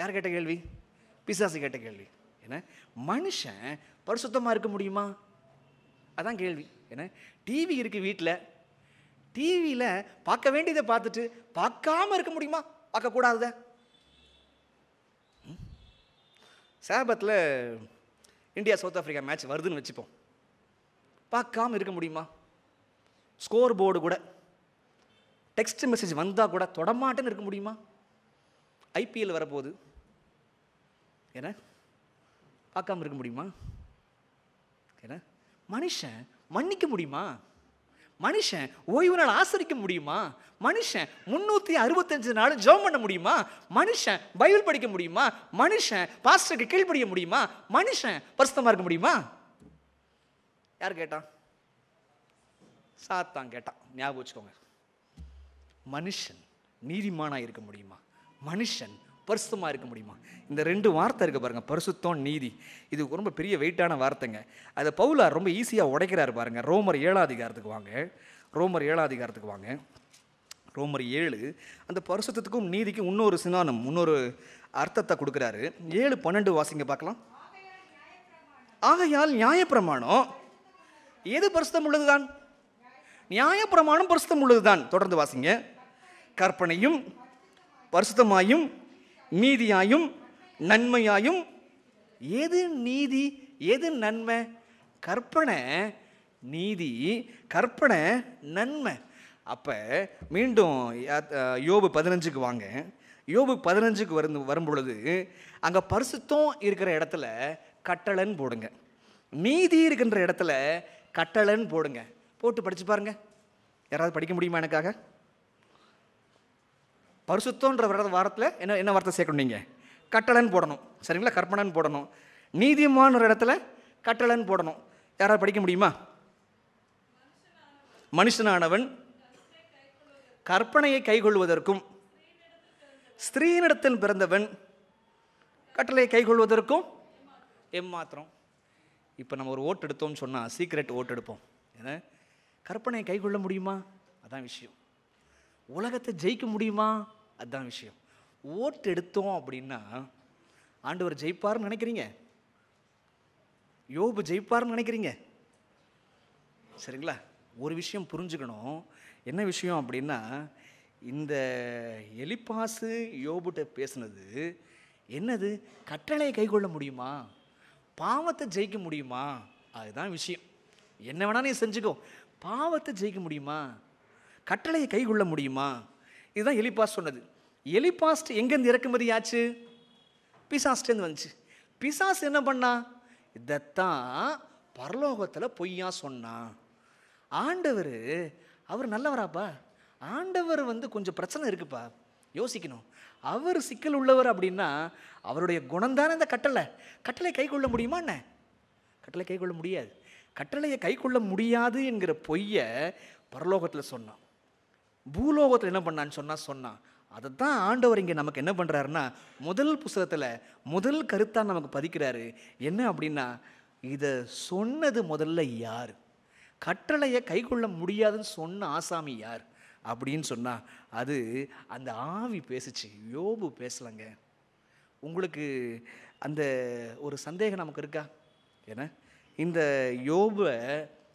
A: யார் கேட்ட கேள்வி பிசாசு கேட்ட கேள்வி என்ன மனுஷன் பரிசுத்தமாக இருக்க முடியுமா அதான் கேள்வி என்ன டிவி இருக்குது வீட்டில் டிவியில் பார்க்க வேண்டியதை பார்த்துட்டு பார்க்காம இருக்க முடியுமா பார்க்கக்கூடாதுதான் சேபத்தில் இந்தியா சவுத் ஆஃப்ரிக்கா மேட்ச் வருதுன்னு வச்சுப்போம் பார்க்காம இருக்க முடியுமா ஸ்கோர் போர்டு கூட டெக்ஸ்ட் மெசேஜ் வந்தால் கூட தொடமாட்டேன்னு இருக்க முடியுமா ஐபிஎல் வரப்போகுது என்ன பார்க்காம இருக்க முடியுமா என்ன மனுஷன் மன்னிக்க முடியுமா மனுஷன் ஓய்வு நாள் ஆசரிக்க முடியுமா மனுஷன் முன்னூற்றி அறுபத்தஞ்சு நாள் ஜோம் பண்ண முடியுமா மனுஷன் பைபிள் படிக்க முடியுமா மனுஷன் பாஸ்டருக்கு கீழ்ப்படிய முடியுமா மனுஷன் பரிசுத்தமாக இருக்க முடியுமா யார் கேட்டான் சாத்தான் கேட்டான் ஞாபகம் வச்சுக்கோங்க மனுஷன் நீதிமானாக இருக்க முடியுமா மனுஷன் பரிசுத்தமாக இருக்க முடியுமா இந்த ரெண்டு வார்த்தை இருக்குது பாருங்கள் பரிசுத்தம் நீதி இது ரொம்ப பெரிய வெயிட்டான வார்த்தைங்க அதை பவுலா ரொம்ப ஈஸியாக உடைக்கிறாரு பாருங்கள் ரோமர் ஏழாதிகாரத்துக்கு வாங்க ரோமர் ஏழாதிகாரத்துக்கு வாங்க ரோமர் ஏழு அந்த பரிசுத்தத்துக்கும் நீதிக்கும் இன்னொரு சினானம் இன்னொரு அர்த்தத்தை கொடுக்குறாரு ஏழு பன்னெண்டு வாசிங்க பார்க்கலாம் ஆகையால் நியாயப்பிரமாணம் எது பரிசுத்தம் உள்ளதுதான் நியாயப்பிரமாணம் பரிசுத்தம் உள்ளதுதான் தொடர்ந்து வாசிங்க கற்பனையும் பரிசுத்தமாயும் மீதியாயும் நன்மையாயும் எது நீதி எது நன்மை கற்பனை நீதி கற்பனை நன்மை அப்போ மீண்டும் யோபு பதினஞ்சுக்கு வாங்க யோபு பதினஞ்சுக்கு வரும் வரும்பொழுது அங்கே பரிசுத்தம் இருக்கிற இடத்துல கட்டளன்னு போடுங்க நீதி இருக்கின்ற இடத்துல கட்டளன்னு போடுங்க போட்டு படித்து பாருங்கள் யாராவது படிக்க முடியுமா எனக்காக பரிசுத்தோன்ற வர வாரத்தில் என்ன என்ன வார்த்தை சேர்க்கணும் நீங்கள் கட்டளைன்னு போடணும் சரிங்களா கற்பனைன்னு போடணும் நீதிமான ஒரு இடத்துல கட்டளைன்னு போடணும் யாராவது படிக்க முடியுமா மனுஷனானவன் கற்பனையை கைகொள்வதற்கும் ஸ்திரீனிடத்தில் பிறந்தவன் கட்டளையை கைகொள்வதற்கும் எம்மாத்திரம் இப்போ நம்ம ஒரு ஓட்டு எடுத்தோம்னு சொன்னால் சீக்ரெட் ஓட்டு எடுப்போம் ஏன்னா கற்பனையை கைகொள்ள முடியுமா அதான் விஷயம் உலகத்தை ஜெயிக்க முடியுமா அதுதான் விஷயம் ஓட்டு எடுத்தோம் அப்படின்னா ஆண்டவர் ஜெயிப்பாருன்னு நினைக்கிறீங்க யோபு ஜெயிப்பாருன்னு நினைக்கிறீங்க சரிங்களா ஒரு விஷயம் புரிஞ்சுக்கணும் என்ன விஷயம் அப்படின்னா இந்த எலிப்பாசு யோபுட்ட பேசுனது என்னது கட்டளையை கைகொள்ள முடியுமா பாவத்தை ஜெயிக்க முடியுமா அதுதான் விஷயம் என்ன வேணாலும் நீ செஞ்சுக்கோ பாவத்தை ஜெயிக்க முடியுமா கட்டளையை கைகொள்ள முடியுமா இதுதான் எலிபாஸ் சொன்னது எலிபாஸ்ட் எங்கேருந்து இறக்குமதி ஆச்சு பிசாஸ்டேருந்து வந்துச்சு பிசாஸ் என்ன பண்ணா இதைத்தான் பரலோகத்தில் பொய்யா சொன்னான் ஆண்டவர் அவர் நல்லவராப்பா ஆண்டவர் வந்து கொஞ்சம் பிரச்சனை இருக்குப்பா யோசிக்கணும் அவர் சிக்கல் உள்ளவர் அப்படின்னா அவருடைய குணம்தானே இந்த கட்டளை கட்டளை கை கொள்ள முடியுமா என்ன கட்டளை கை கொள்ள முடியாது கட்டளையை கை கொள்ள முடியாது என்கிற பொய்யை பரலோகத்தில் சொன்னான் பூலோகத்தில் என்ன பண்ணான்னு சொன்னால் சொன்னான் அதை தான் ஆண்டவர் இங்கே நமக்கு என்ன பண்ணுறாருன்னா முதல் புஸ்தகத்தில் முதல் கருத்தாக நமக்கு பதிக்கிறாரு என்ன அப்படின்னா இதை சொன்னது முதல்ல யார் கட்டளையை கை கொள்ள முடியாதுன்னு சொன்ன ஆசாமி யார் அப்படின்னு சொன்னால் அது அந்த ஆவி பேசுச்சு யோபு பேசலைங்க உங்களுக்கு அந்த ஒரு சந்தேகம் நமக்கு இருக்கா ஏன்னா இந்த யோபை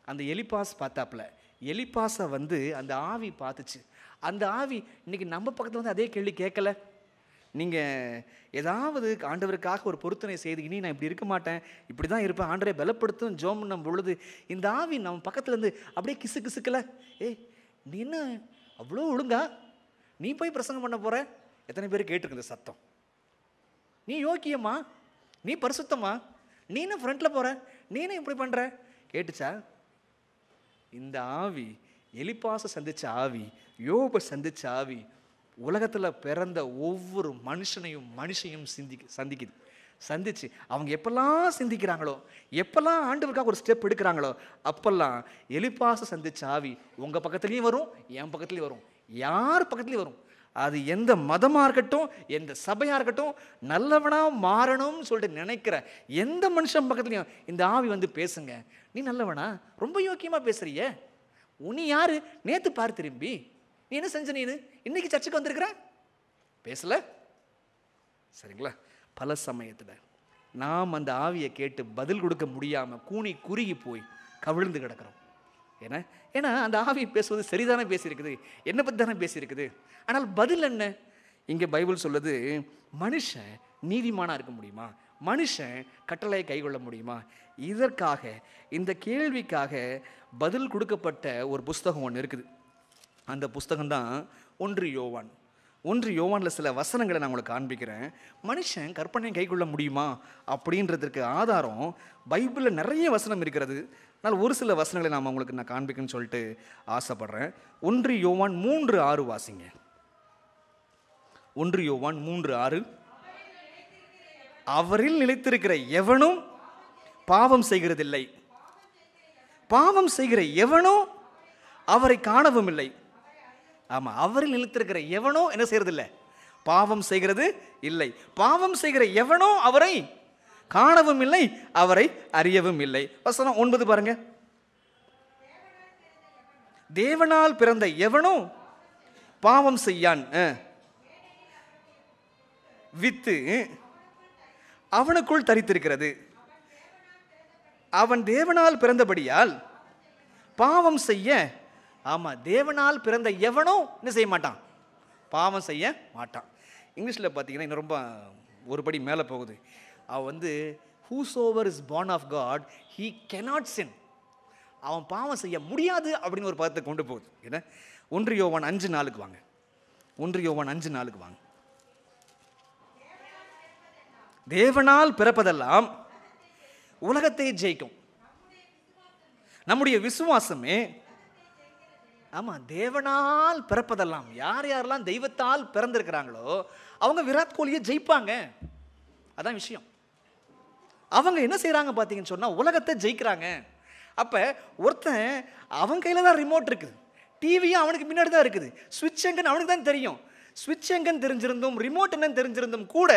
A: அந்த எலிபாஸ் பார்த்தாப்புல எலிப்பாசை வந்து அந்த ஆவி பார்த்துச்சு அந்த ஆவி இன்றைக்கி நம்ம பக்கத்தில் வந்து அதே கேள்வி கேட்கல நீங்கள் ஏதாவது ஆண்டவருக்காக ஒரு பொருத்தனை செய்து இனி நான் இப்படி இருக்க மாட்டேன் இப்படி தான் இருப்பேன் ஆண்டரை பலப்படுத்தும் ஜோம் நம்ம பொழுது இந்த ஆவி நம்ம பக்கத்துலேருந்து அப்படியே கிசு கிசுக்கலை ஏய் நீ என்ன அவ்வளோ ஒழுங்கா நீ போய் பிரசங்கம் பண்ண போகிற எத்தனை பேர் கேட்டிருக்குது சத்தம் நீ யோக்கியம்மா நீ பரிசுத்தமா நீ என்ன ஃப்ரண்ட்டில் போகிற நீ என்ன இப்படி பண்ணுற கேட்டுச்சா இந்த ஆவி எலிப்பாச சந்தித்த ஆவி யோப சந்தித்த ஆவி உலகத்தில் பிறந்த ஒவ்வொரு மனுஷனையும் மனுஷையும் சிந்தி சந்திக்குது சந்திச்சு அவங்க எப்பெல்லாம் சிந்திக்கிறாங்களோ எப்பெல்லாம் ஆண்டவருக்காக ஒரு ஸ்டெப் எடுக்கிறாங்களோ அப்பெல்லாம் எலிப்பாச சந்திச்ச ஆவி உங்கள் பக்கத்துலேயும் வரும் என் பக்கத்துலேயும் வரும் யார் பக்கத்துலேயும் வரும் அது எந்த மதமாக இருக்கட்டும் எந்த சபையாக இருக்கட்டும் நல்லவனாக மாறணும்னு சொல்லிட்டு நினைக்கிற எந்த மனுஷன் பக்கத்துலையும் இந்த ஆவி வந்து பேசுங்க நீ நல்லவனா ரொம்ப யோக்கியமாக பேசுகிறிய உனி யார் நேற்று பார் திரும்பி நீ என்ன செஞ்ச நீ இன்னைக்கு சர்ச்சுக்கு வந்திருக்கிற பேசலை சரிங்களா பல சமயத்தில் நாம் அந்த ஆவியை கேட்டு பதில் கொடுக்க முடியாமல் கூனி குறுகி போய் கவிழ்ந்து கிடக்கிறோம் ஏன்னா ஏன்னா அந்த ஆவி பேசுவது சரிதானே பேசியிருக்குது என்னை பற்றி தானே பேசியிருக்குது ஆனால் பதில் என்ன இங்கே பைபிள் சொல்லுது மனுஷன் நீதிமானாக இருக்க முடியுமா மனுஷன் கட்டளையை கைகொள்ள முடியுமா இதற்காக இந்த கேள்விக்காக பதில் கொடுக்கப்பட்ட ஒரு புஸ்தகம் ஒன்று இருக்குது அந்த புஸ்தகம்தான் ஒன்று யோவான் ஒன்று யோவானில் சில வசனங்களை நான் உங்களுக்கு காண்பிக்கிறேன் மனுஷன் கற்பனையை கைக்கொள்ள முடியுமா அப்படின்றதுக்கு ஆதாரம் பைபிளில் நிறைய வசனம் இருக்கிறது ஆனால் ஒரு சில வசனங்களை நாம் உங்களுக்கு நான் காண்பிக்கணும்னு சொல்லிட்டு ஆசைப்படுறேன் ஒன்று யோவான் மூன்று ஆறு வாசிங்க ஒன்று யோவான் மூன்று ஆறு அவரில் நிலைத்திருக்கிற எவனும் பாவம் செய்கிறதில்லை பாவம் செய்கிற எவனும் அவரை காணவும் இல்லை ஆமாம் அவரில் நிலைத்திருக்கிற எவனோ என்ன செய்யறதில்லை பாவம் செய்கிறது இல்லை பாவம் செய்கிற எவனோ அவரை காணவும் இல்லை அவரை அறியவும் இல்லை வசனம் ஒன்பது பாருங்க தேவனால் பிறந்த எவனோ பாவம் செய்யான் வித்து அவனுக்குள் தரித்திருக்கிறது அவன் தேவனால் பிறந்தபடியால் பாவம் செய்ய ஆமாம் தேவனால் பிறந்த எவனும் என்ன செய்ய மாட்டான் பாவம் செய்ய மாட்டான் இங்கிலீஷில் பார்த்தீங்கன்னா இன்னும் ரொம்ப ஒரு படி மேலே போகுது அவன் வந்து whosoever is born of God he cannot sin அவன் பாவம் செய்ய முடியாது அப்படின்னு ஒரு பதத்தை கொண்டு போகுது என்ன ஒன்று யோவான் அஞ்சு நாளுக்கு வாங்க ஒன்று யோவான் அஞ்சு நாளுக்கு வாங்க தேவனால் பிறப்பதெல்லாம் உலகத்தை ஜெயிக்கும் நம்முடைய விசுவாசமே ஆமாம் தேவனால் பிறப்பதெல்லாம் யார் யாரெல்லாம் தெய்வத்தால் பிறந்திருக்கிறாங்களோ அவங்க விராட் கோலியை ஜெயிப்பாங்க அதான் விஷயம் அவங்க என்ன செய்கிறாங்க பார்த்தீங்கன்னு சொன்னால் உலகத்தை ஜெயிக்கிறாங்க அப்போ ஒருத்தன் அவன் கையில் தான் ரிமோட் இருக்குது டிவியும் அவனுக்கு முன்னாடி தான் இருக்குது சுவிட்ச் எங்கன்னு அவனுக்கு தான் தெரியும் சுவிட்ச் எங்கன்னு தெரிஞ்சிருந்தும் ரிமோட் என்னன்னு தெரிஞ்சிருந்தும் கூட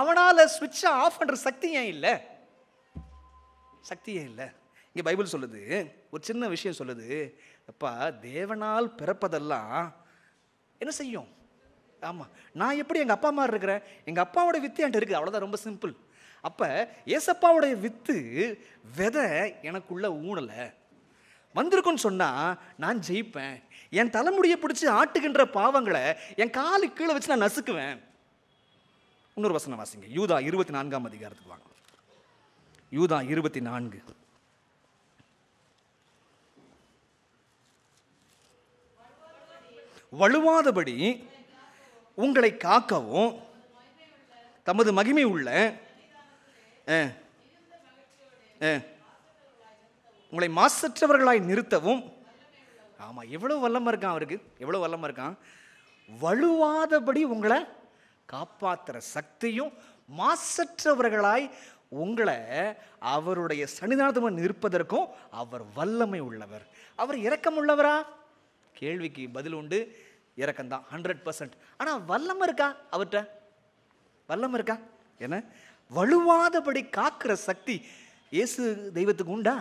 A: அவனால் சுவிட்சை ஆஃப் பண்ணுற சக்தி ஏன் இல்லை சக்தி ஏன் இல்லை இங்கே பைபிள் சொல்லுது ஒரு சின்ன விஷயம் சொல்லுது அப்பா தேவனால் பிறப்பதெல்லாம் என்ன செய்யும் ஆமாம் நான் எப்படி எங்கள் அப்பா மாதிரி இருக்கிறேன் எங்கள் அப்பாவோட வித்து என்கிட்ட இருக்குது அவ்வளோதான் ரொம்ப சிம்பிள் அப்போ ஏசப்பாவோடைய வித்து விதை எனக்குள்ளே ஊனலை வந்திருக்குன்னு சொன்னால் நான் ஜெயிப்பேன் என் தலைமுடியை பிடிச்சி ஆட்டுகின்ற பாவங்களை என் காலு கீழே வச்சு நான் நசுக்குவேன் இன்னொரு வசனம் வாசிங்க யூதா இருபத்தி நான்காம் அதிகாரத்துக்கு வாங்க யூதா இருபத்தி நான்கு வலுவாதபடி உங்களை காக்கவும் தமது மகிமை உள்ள உங்களை மாசற்றவர்களாய் நிறுத்தவும் ஆமாம் எவ்வளோ வல்லமாக இருக்கான் அவருக்கு எவ்வளோ வல்லமாக இருக்கான் வலுவாதபடி உங்களை காப்பாற்றுற சக்தியும் மாசற்றவர்களாய் உங்களை அவருடைய சன்னிதானத்துடன் நிற்பதற்கும் அவர் வல்லமை உள்ளவர் அவர் இரக்கம் உள்ளவரா கேள்விக்கு பதில் உண்டு இறக்கம்தான் ஹண்ட்ரட் பர்சன்ட் ஆனால் வல்லம் இருக்கா அவர்கிட்ட வல்லம் இருக்கா என்ன வலுவாதபடி காக்கிற சக்தி இயேசு தெய்வத்துக்கு உண்டா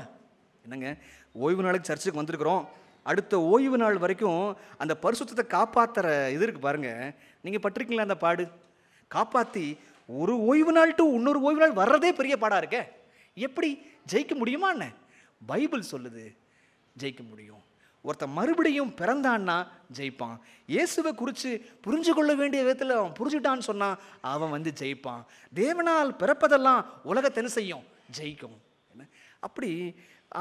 A: என்னங்க ஓய்வு நாளுக்கு சர்ச்சுக்கு வந்திருக்கிறோம் அடுத்த ஓய்வு நாள் வரைக்கும் அந்த பரிசுத்தத்தை காப்பாற்றுற இது இருக்கு பாருங்கள் நீங்கள் பட்டிருக்கீங்களா அந்த பாடு காப்பாற்றி ஒரு ஓய்வு நாள் டு இன்னொரு ஓய்வு நாள் வர்றதே பெரிய பாடாக இருக்கே எப்படி ஜெயிக்க முடியுமா என்ன பைபிள் சொல்லுது ஜெயிக்க முடியும் ஒருத்தன் மறுபடியும் பிறந்தான்னா ஜெயிப்பான் இயேசுவை குறித்து புரிஞ்சு கொள்ள வேண்டிய விதத்தில் அவன் புரிஞ்சுட்டான்னு சொன்னால் அவன் வந்து ஜெயிப்பான் தேவனால் பிறப்பதெல்லாம் உலகத்தை செய்யும் ஜெயிக்கும் அப்படி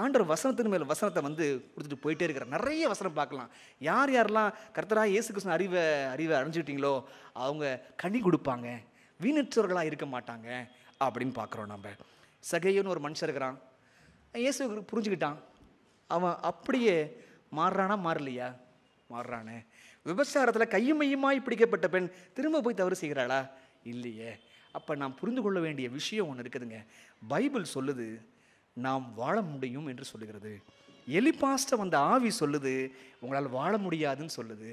A: ஆண்டர் வசனத்தின் மேல் வசனத்தை வந்து கொடுத்துட்டு போயிட்டே இருக்கிற நிறைய வசனம் பார்க்கலாம் யார் யாரெல்லாம் கர்த்தராக இயேசு கிருஷ்ணன் அறிவை அறிவை அறிஞ்சுக்கிட்டீங்களோ அவங்க கனி கொடுப்பாங்க வீணற்றவர்களாக இருக்க மாட்டாங்க அப்படின்னு பார்க்குறோம் நம்ம சகையோன்னு ஒரு மனுஷன் இருக்கிறான் இயேசு புரிஞ்சுக்கிட்டான் அவன் அப்படியே மாறுறானா மாறலையா மாறுறானே விபச்சாரத்தில் கையுமையுமாய் பிடிக்கப்பட்ட பெண் திரும்ப போய் தவறு செய்கிறாளா இல்லையே அப்போ நாம் புரிந்து கொள்ள வேண்டிய விஷயம் ஒன்று இருக்குதுங்க பைபிள் சொல்லுது நாம் வாழ முடியும் என்று சொல்லுகிறது எலிபாஸ்ட்டை வந்த ஆவி சொல்லுது உங்களால் வாழ முடியாதுன்னு சொல்லுது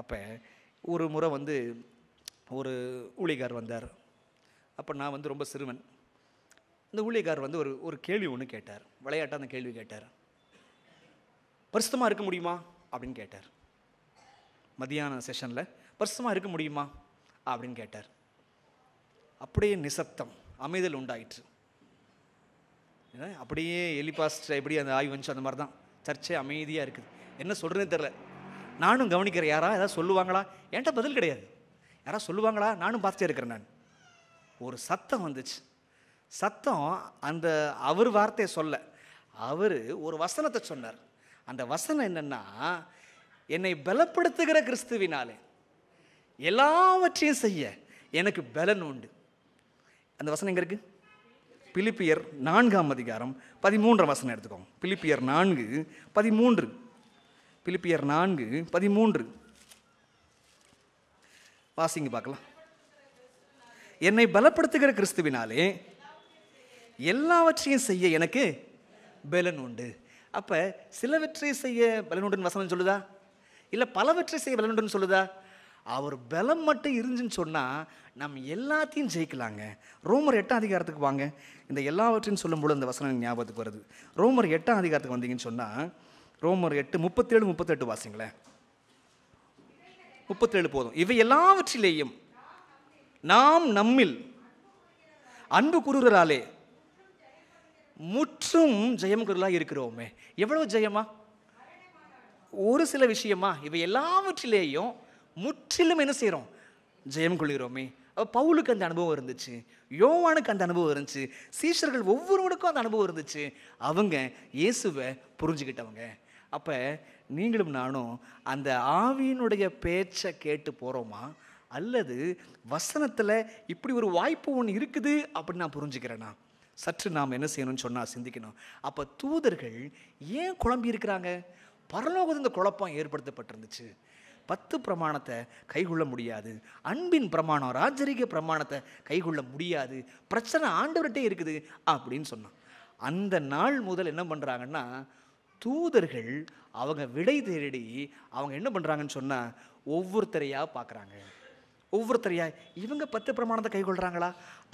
A: அப்போ ஒரு முறை வந்து ஒரு ஊழியக்கார் வந்தார் அப்போ நான் வந்து ரொம்ப சிறுவன் அந்த ஊழியக்கார் வந்து ஒரு ஒரு கேள்வி ஒன்று கேட்டார் விளையாட்டாக அந்த கேள்வி கேட்டார் பரிசுத்தமாக இருக்க முடியுமா அப்படின்னு கேட்டார் மதியான செஷனில் பரிசுத்தமாக இருக்க முடியுமா அப்படின்னு கேட்டார் அப்படியே நிசப்தம் அமைதல் உண்டாயிற்று அப்படியே எலிபாஸ்ட் எப்படி அந்த ஆய்வு வந்துச்சு அந்த மாதிரி தான் சர்ச்சை அமைதியாக இருக்குது என்ன சொல்கிறேன்னு தெரில நானும் கவனிக்கிறேன் யாரா ஏதாவது சொல்லுவாங்களா என்கிட்ட பதில் கிடையாது யாராவது சொல்லுவாங்களா நானும் பார்த்துட்டே இருக்கிறேன் நான் ஒரு சத்தம் வந்துச்சு சத்தம் அந்த அவர் வார்த்தையை சொல்ல அவர் ஒரு வசனத்தை சொன்னார் அந்த வசனம் என்னென்னா என்னை பலப்படுத்துகிற கிறிஸ்துவினாலே எல்லாவற்றையும் செய்ய எனக்கு பலன் உண்டு அந்த வசனம் எங்கே இருக்குது பிலிப்பியர் நான்காம் அதிகாரம் பதிமூன்றாம் வசனம் எடுத்துக்கோங்க பிலிப்பியர் நான்கு பதிமூன்று பிலிப்பியர் நான்கு பதிமூன்று வாசிங்க பார்க்கலாம் என்னை பலப்படுத்துகிற கிறிஸ்துவினாலே எல்லாவற்றையும் செய்ய எனக்கு பலன் உண்டு அப்போ சிலவற்றை செய்ய பலனுடன் வசனம் சொல்லுதா இல்லை பலவற்றை செய்ய பலனுடன் சொல்லுதா அவர் பலம் மட்டும் இருந்துச்சுன்னு சொன்னால் நம்ம எல்லாத்தையும் ஜெயிக்கலாங்க ரோமர் எட்டாம் அதிகாரத்துக்கு வாங்க இந்த எல்லாவற்றையும் சொல்லும்போது அந்த வசனம் ஞாபகத்துக்கு வருது ரோமர் எட்டாம் அதிகாரத்துக்கு வந்தீங்கன்னு சொன்னால் ரோமர் எட்டு முப்பத்தேழு முப்பத்தெட்டு வாசிங்களேன் முப்பத்தேழு போதும் இவை எல்லாவற்றிலேயும் நாம் நம்மில் அன்பு கூறுகிறாலே முற்றும் ஜெயம்களாக இருக்கிறோமே எவ்வளோ ஜெயமா ஒரு சில விஷயமா இவை எல்லாவற்றிலேயும் முற்றிலும் என்ன செய்கிறோம் ஜெயம் கொள்கிறோமே பவுலுக்கு அந்த அனுபவம் இருந்துச்சு யோவானுக்கு அந்த அனுபவம் இருந்துச்சு சீஷர்கள் ஒவ்வொருவனுக்கும் அந்த அனுபவம் இருந்துச்சு அவங்க இயேசுவை புரிஞ்சுக்கிட்டவங்க அப்போ நீங்களும் நானும் அந்த ஆவியினுடைய பேச்சை கேட்டு போகிறோமா அல்லது வசனத்தில் இப்படி ஒரு வாய்ப்பு ஒன்று இருக்குது அப்படின்னு நான் புரிஞ்சுக்கிறேன்னா சற்று நாம் என்ன செய்யணும்னு சொன்னால் சிந்திக்கணும் அப்போ தூதர்கள் ஏன் குழம்பி இருக்கிறாங்க பரலோகத்து இந்த குழப்பம் ஏற்படுத்தப்பட்டிருந்துச்சு பத்து பிரமாணத்தை கைகொள்ள முடியாது அன்பின் பிரமாணம் ராஜரிக பிரமாணத்தை கைகொள்ள முடியாது பிரச்சனை ஆண்டவர்கிட்டே இருக்குது அப்படின்னு சொன்னான் அந்த நாள் முதல் என்ன பண்ணுறாங்கன்னா தூதர்கள் அவங்க விடை தேடி அவங்க என்ன பண்ணுறாங்கன்னு சொன்னால் ஒவ்வொருத்தரையாக பார்க்குறாங்க ஒவ்வொருத்தரையா இவங்க பத்து பிரமாணத்தை கைகொள்கிறாங்களா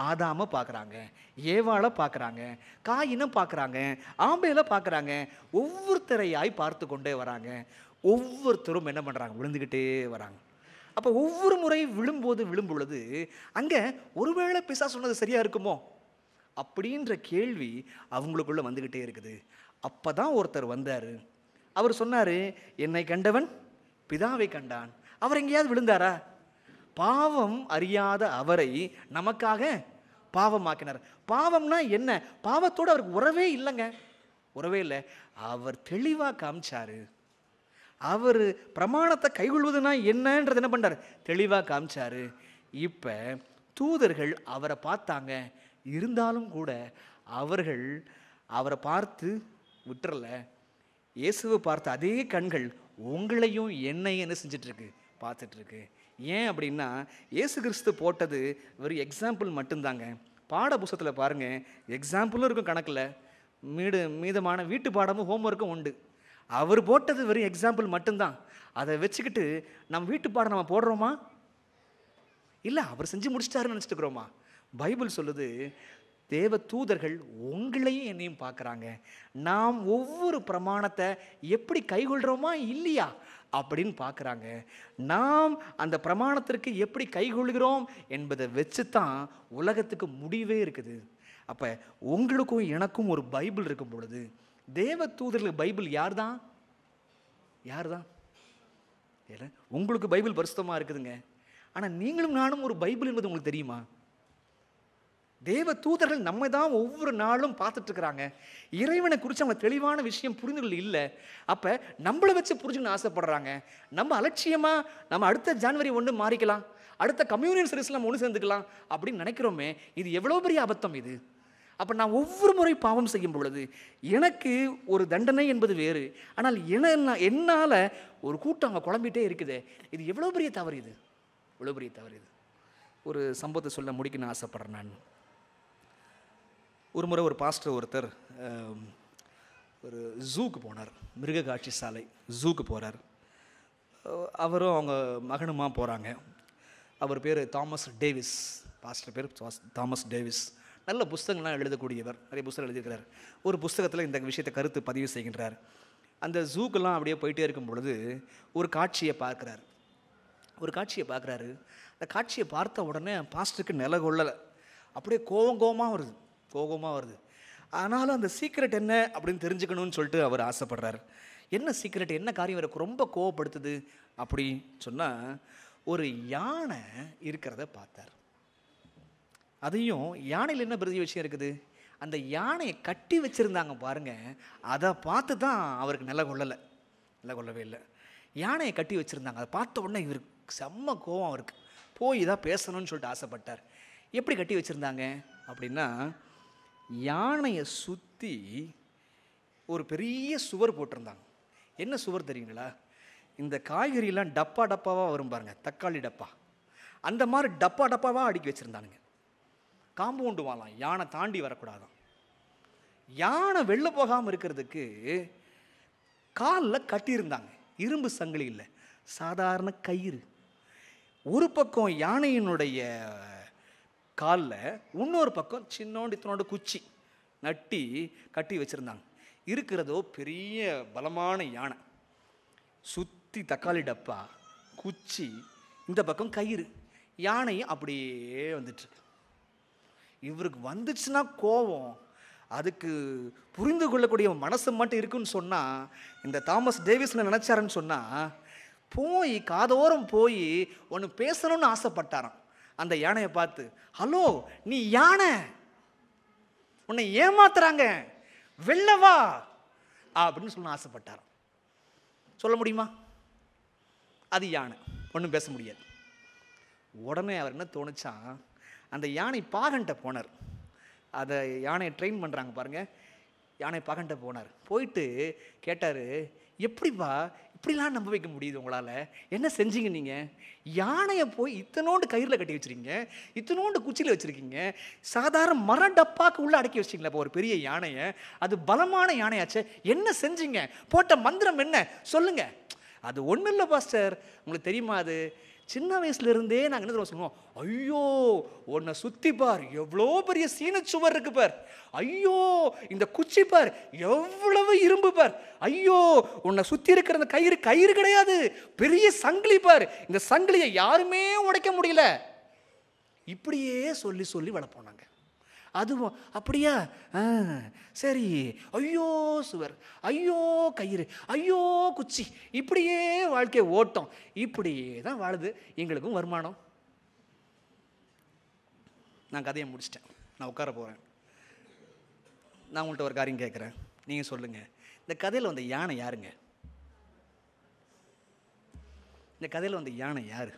A: ஆதாம பார்க்குறாங்க ஏவாள பார்க்குறாங்க காயினம் பார்க்குறாங்க ஆம்பையில பார்க்குறாங்க ஒவ்வொருத்தரையாய் பார்த்து கொண்டே வராங்க ஒவ்வொருத்தரும் என்ன பண்ணுறாங்க விழுந்துக்கிட்டே வராங்க அப்போ ஒவ்வொரு முறை விழும்போது விழும்பொழுது அங்கே ஒருவேளை பிசா சொன்னது சரியாக இருக்குமோ அப்படின்ற கேள்வி அவங்களுக்குள்ளே வந்துக்கிட்டே இருக்குது அப்போ தான் ஒருத்தர் வந்தார் அவர் சொன்னார் என்னை கண்டவன் பிதாவை கண்டான் அவர் எங்கேயாவது விழுந்தாரா பாவம் அறியாத அவரை நமக்காக பாவமாக்கினார் பாவம்னா என்ன பாவத்தோடு அவருக்கு உறவே இல்லைங்க உறவே இல்லை அவர் தெளிவாக காமிச்சார் அவர் பிரமாணத்தை கைகொள்வதுனா என்னன்றது என்ன பண்ணுறார் தெளிவாக காமிச்சார் இப்போ தூதர்கள் அவரை பார்த்தாங்க இருந்தாலும் கூட அவர்கள் அவரை பார்த்து விட்டுறல இயேசுவை பார்த்த அதே கண்கள் உங்களையும் என்னையும் என்ன செஞ்சிட்ருக்கு பார்த்துட்ருக்கு ஏன் அப்படின்னா ஏசு கிறிஸ்து போட்டது வெறும் எக்ஸாம்பிள் மட்டும்தாங்க பாட புஸ்தகத்தில் பாருங்கள் எக்ஸாம்பிளும் இருக்கும் கணக்கில் மீடு மீதமான வீட்டு பாடமும் ஹோம்ஒர்க்கும் உண்டு அவர் போட்டது வெறும் எக்ஸாம்பிள் மட்டும்தான் அதை வச்சுக்கிட்டு நம்ம வீட்டு பாடம் நம்ம போடுறோமா இல்லை அவர் செஞ்சு முடிச்சிட்டாருன்னு நினச்சிட்டுக்கிறோமா பைபிள் சொல்லுது தேவ தூதர்கள் உங்களையும் என்னையும் பார்க்குறாங்க நாம் ஒவ்வொரு பிரமாணத்தை எப்படி கைகொள்கிறோமா இல்லையா அப்படின்னு பார்க்குறாங்க நாம் அந்த பிரமாணத்திற்கு எப்படி கைகொள்கிறோம் என்பதை வச்சு தான் உலகத்துக்கு முடிவே இருக்குது அப்போ உங்களுக்கும் எனக்கும் ஒரு பைபிள் இருக்கும் பொழுது தேவ தூதர்களுக்கு பைபிள் யார் தான் யார் தான் உங்களுக்கு பைபிள் பரிசுத்தமாக இருக்குதுங்க ஆனால் நீங்களும் நானும் ஒரு பைபிள் என்பது உங்களுக்கு தெரியுமா தேவ தூதர்கள் நம்ம தான் ஒவ்வொரு நாளும் பார்த்துட்ருக்குறாங்க இறைவனை குறித்து அவங்க தெளிவான விஷயம் புரிந்துகள் இல்லை அப்போ நம்மளை வச்சு புரிஞ்சுக்கணும்னு ஆசைப்படுறாங்க நம்ம அலட்சியமாக நம்ம அடுத்த ஜான்வரி ஒன்று மாறிக்கலாம் அடுத்த கம்யூனியன் சர்வீஸ்லாம் நம்ம ஒன்று சேர்ந்துக்கலாம் அப்படின்னு நினைக்கிறோமே இது எவ்வளோ பெரிய அபத்தம் இது அப்போ நான் ஒவ்வொரு முறை பாவம் செய்யும் பொழுது எனக்கு ஒரு தண்டனை என்பது வேறு ஆனால் என்ன என்னால் ஒரு கூட்டம் அங்கே குழம்பிகிட்டே இருக்குது இது எவ்வளோ பெரிய தவறு இது இவ்வளோ பெரிய தவறு இது ஒரு சம்பவத்தை சொல்ல முடிக்கணும்னு ஆசைப்பட்றேன் நான் ஒரு முறை ஒரு பாஸ்டர் ஒருத்தர் ஒரு ஜூக்கு போனார் மிருக காட்சி சாலை ஜூக்கு போகிறார் அவரும் அவங்க மகனுமா போகிறாங்க அவர் பேர் தாமஸ் டேவிஸ் பாஸ்டர் பேர் தாமஸ் டேவிஸ் நல்ல புஸ்தகங்கள்லாம் எழுதக்கூடியவர் நிறைய புஸ்தகம் எழுதியிருக்கிறார் ஒரு புஸ்தகத்தில் இந்த விஷயத்தை கருத்து பதிவு செய்கின்றார் அந்த ஜூக்கெல்லாம் அப்படியே போயிட்டே இருக்கும் பொழுது ஒரு காட்சியை பார்க்குறார் ஒரு காட்சியை பார்க்குறாரு அந்த காட்சியை பார்த்த உடனே பாஸ்டருக்கு நில கொள்ளலை அப்படியே கோவம் கோபமாக வருது கோபமாக வருது ஆனாலும் அந்த சீக்ரெட் என்ன அப்படின்னு தெரிஞ்சுக்கணும்னு சொல்லிட்டு அவர் ஆசைப்படுறார் என்ன சீக்ரெட் என்ன காரியம் இவருக்கு ரொம்ப கோவப்படுத்துது அப்படி சொன்னால் ஒரு யானை இருக்கிறத பார்த்தார் அதையும் யானையில் என்ன பிரதி விஷயம் இருக்குது அந்த யானையை கட்டி வச்சுருந்தாங்க பாருங்கள் அதை பார்த்து தான் அவருக்கு நில கொள்ளலை நில கொள்ளவே இல்லை யானையை கட்டி வச்சுருந்தாங்க அதை பார்த்த உடனே இவருக்கு செம்ம கோவம் அவருக்கு போய் இதாக பேசணும்னு சொல்லிட்டு ஆசைப்பட்டார் எப்படி கட்டி வச்சுருந்தாங்க அப்படின்னா யானையை சுற்றி ஒரு பெரிய சுவர் போட்டிருந்தாங்க என்ன சுவர் தெரியுங்களா இந்த காய்கறியெல்லாம் டப்பா டப்பாவாக வரும் பாருங்கள் தக்காளி டப்பா அந்த மாதிரி டப்பா டப்பாவாக அடுக்கி வச்சுருந்தானுங்க காம்பவுண்டு வாழலாம் யானை தாண்டி வரக்கூடாதான் யானை வெளில போகாமல் இருக்கிறதுக்கு காலில் கட்டியிருந்தாங்க இரும்பு சங்கிலி இல்லை சாதாரண கயிறு ஒரு பக்கம் யானையினுடைய காலில் இன்னொரு பக்கம் சின்னோண்டு இத்தனோண்டு குச்சி நட்டி கட்டி வச்சுருந்தாங்க இருக்கிறதோ பெரிய பலமான யானை சுற்றி தக்காளி டப்பா குச்சி இந்த பக்கம் கயிறு யானையும் அப்படியே வந்துட்டுருக்கு இவருக்கு வந்துச்சுன்னா கோபம் அதுக்கு புரிந்து கொள்ளக்கூடிய மனசு மட்டும் இருக்குன்னு சொன்னால் இந்த தாமஸ் டேவிஸ்னு நினச்சாருன்னு சொன்னால் போய் காதோரம் போய் ஒன்று பேசணும்னு ஆசைப்பட்டாராம் அந்த யானையை பார்த்து ஹலோ நீ யானை உன்னை ஏமாத்துறாங்க வெள்ளவா அப்படின்னு சொல்ல ஆசைப்பட்டாராம் சொல்ல முடியுமா அது யானை ஒன்றும் பேச முடியாது உடனே அவர் என்ன தோணுச்சான் அந்த யானை பாகன்ட்ட போனார் அதை யானையை ட்ரெயின் பண்ணுறாங்க பாருங்கள் யானை பாகன்ட்ட போனார் போயிட்டு கேட்டார் எப்படிப்பா எப்படிலாம் நம்ப வைக்க முடியுது உங்களால் என்ன செஞ்சீங்க நீங்கள் யானையை போய் இத்தனோண்டு கயிறில் கட்டி வச்சுருக்கீங்க இத்தனோண்டு குச்சியில் வச்சுருக்கீங்க சாதாரண மர டப்பாக்கு உள்ளே அடக்கி வச்சிட்டிங்களா இப்போ ஒரு பெரிய யானையை அது பலமான யானையாச்சு என்ன செஞ்சீங்க போட்ட மந்திரம் என்ன சொல்லுங்கள் அது ஒன்றும் இல்லை பாஸ்டர் உங்களுக்கு தெரியுமா அது சின்ன வயசுலேருந்தே நாங்கள் என்ன சொல்லுவோம் ஐயோ உன்னை சுற்றி பார் எவ்வளோ பெரிய சீன சுவர் இருக்கு பார் ஐயோ இந்த குச்சி பார் எவ்வளவு இரும்பு பார் ஐயோ உன்னை சுற்றி இருக்கிற அந்த கயிறு கயிறு கிடையாது பெரிய சங்கிலி பார் இந்த சங்கிலியை யாருமே உடைக்க முடியல இப்படியே சொல்லி சொல்லி வளர்ப்போம் நாங்கள் அதுவும் அப்படியா சரி ஐயோ சுவர் ஐயோ கயிறு ஐயோ குச்சி இப்படியே வாழ்க்கையை ஓட்டம் இப்படியே தான் வாழுது எங்களுக்கும் வருமானம் நான் கதையை முடிச்சிட்டேன் நான் உட்கார போகிறேன் நான் உங்கள்கிட்ட ஒரு காரியம் கேட்குறேன் நீங்கள் சொல்லுங்கள் இந்த கதையில் வந்த யானை யாருங்க இந்த கதையில் வந்த யானை யார்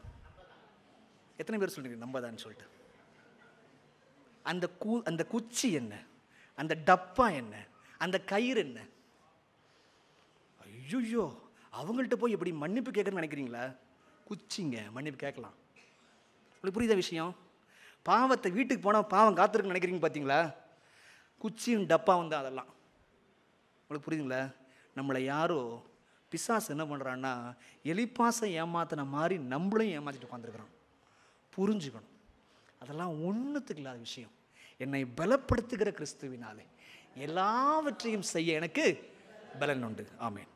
A: எத்தனை பேர் சொல்கிறீங்க நம்பதான்னு சொல்லிட்டு அந்த கூ அந்த குச்சி என்ன அந்த டப்பா என்ன அந்த கயிறு என்ன ஐயோ அவங்கள்ட்ட போய் எப்படி மன்னிப்பு கேட்குறேன்னு நினைக்கிறீங்களா குச்சிங்க மன்னிப்பு கேட்கலாம் உங்களுக்கு புரியுத விஷயம் பாவத்தை வீட்டுக்கு போனால் பாவம் காத்திருக்குன்னு நினைக்கிறீங்க பார்த்தீங்களா குச்சியும் டப்பா வந்தால் அதெல்லாம் உங்களுக்கு புரியுதுங்களா நம்மளை யாரோ பிசாஸ் என்ன பண்ணுறான்னா எலிப்பாசம் ஏமாத்தின மாதிரி நம்மளையும் ஏமாற்றிட்டு உட்காந்துருக்குறான் புரிஞ்சுக்கணும் அதெல்லாம் ஒன்றுத்துக்கு இல்லாத விஷயம் என்னை பலப்படுத்துகிற கிறிஸ்துவினாலே எல்லாவற்றையும் செய்ய எனக்கு பலன் உண்டு ஆமேன்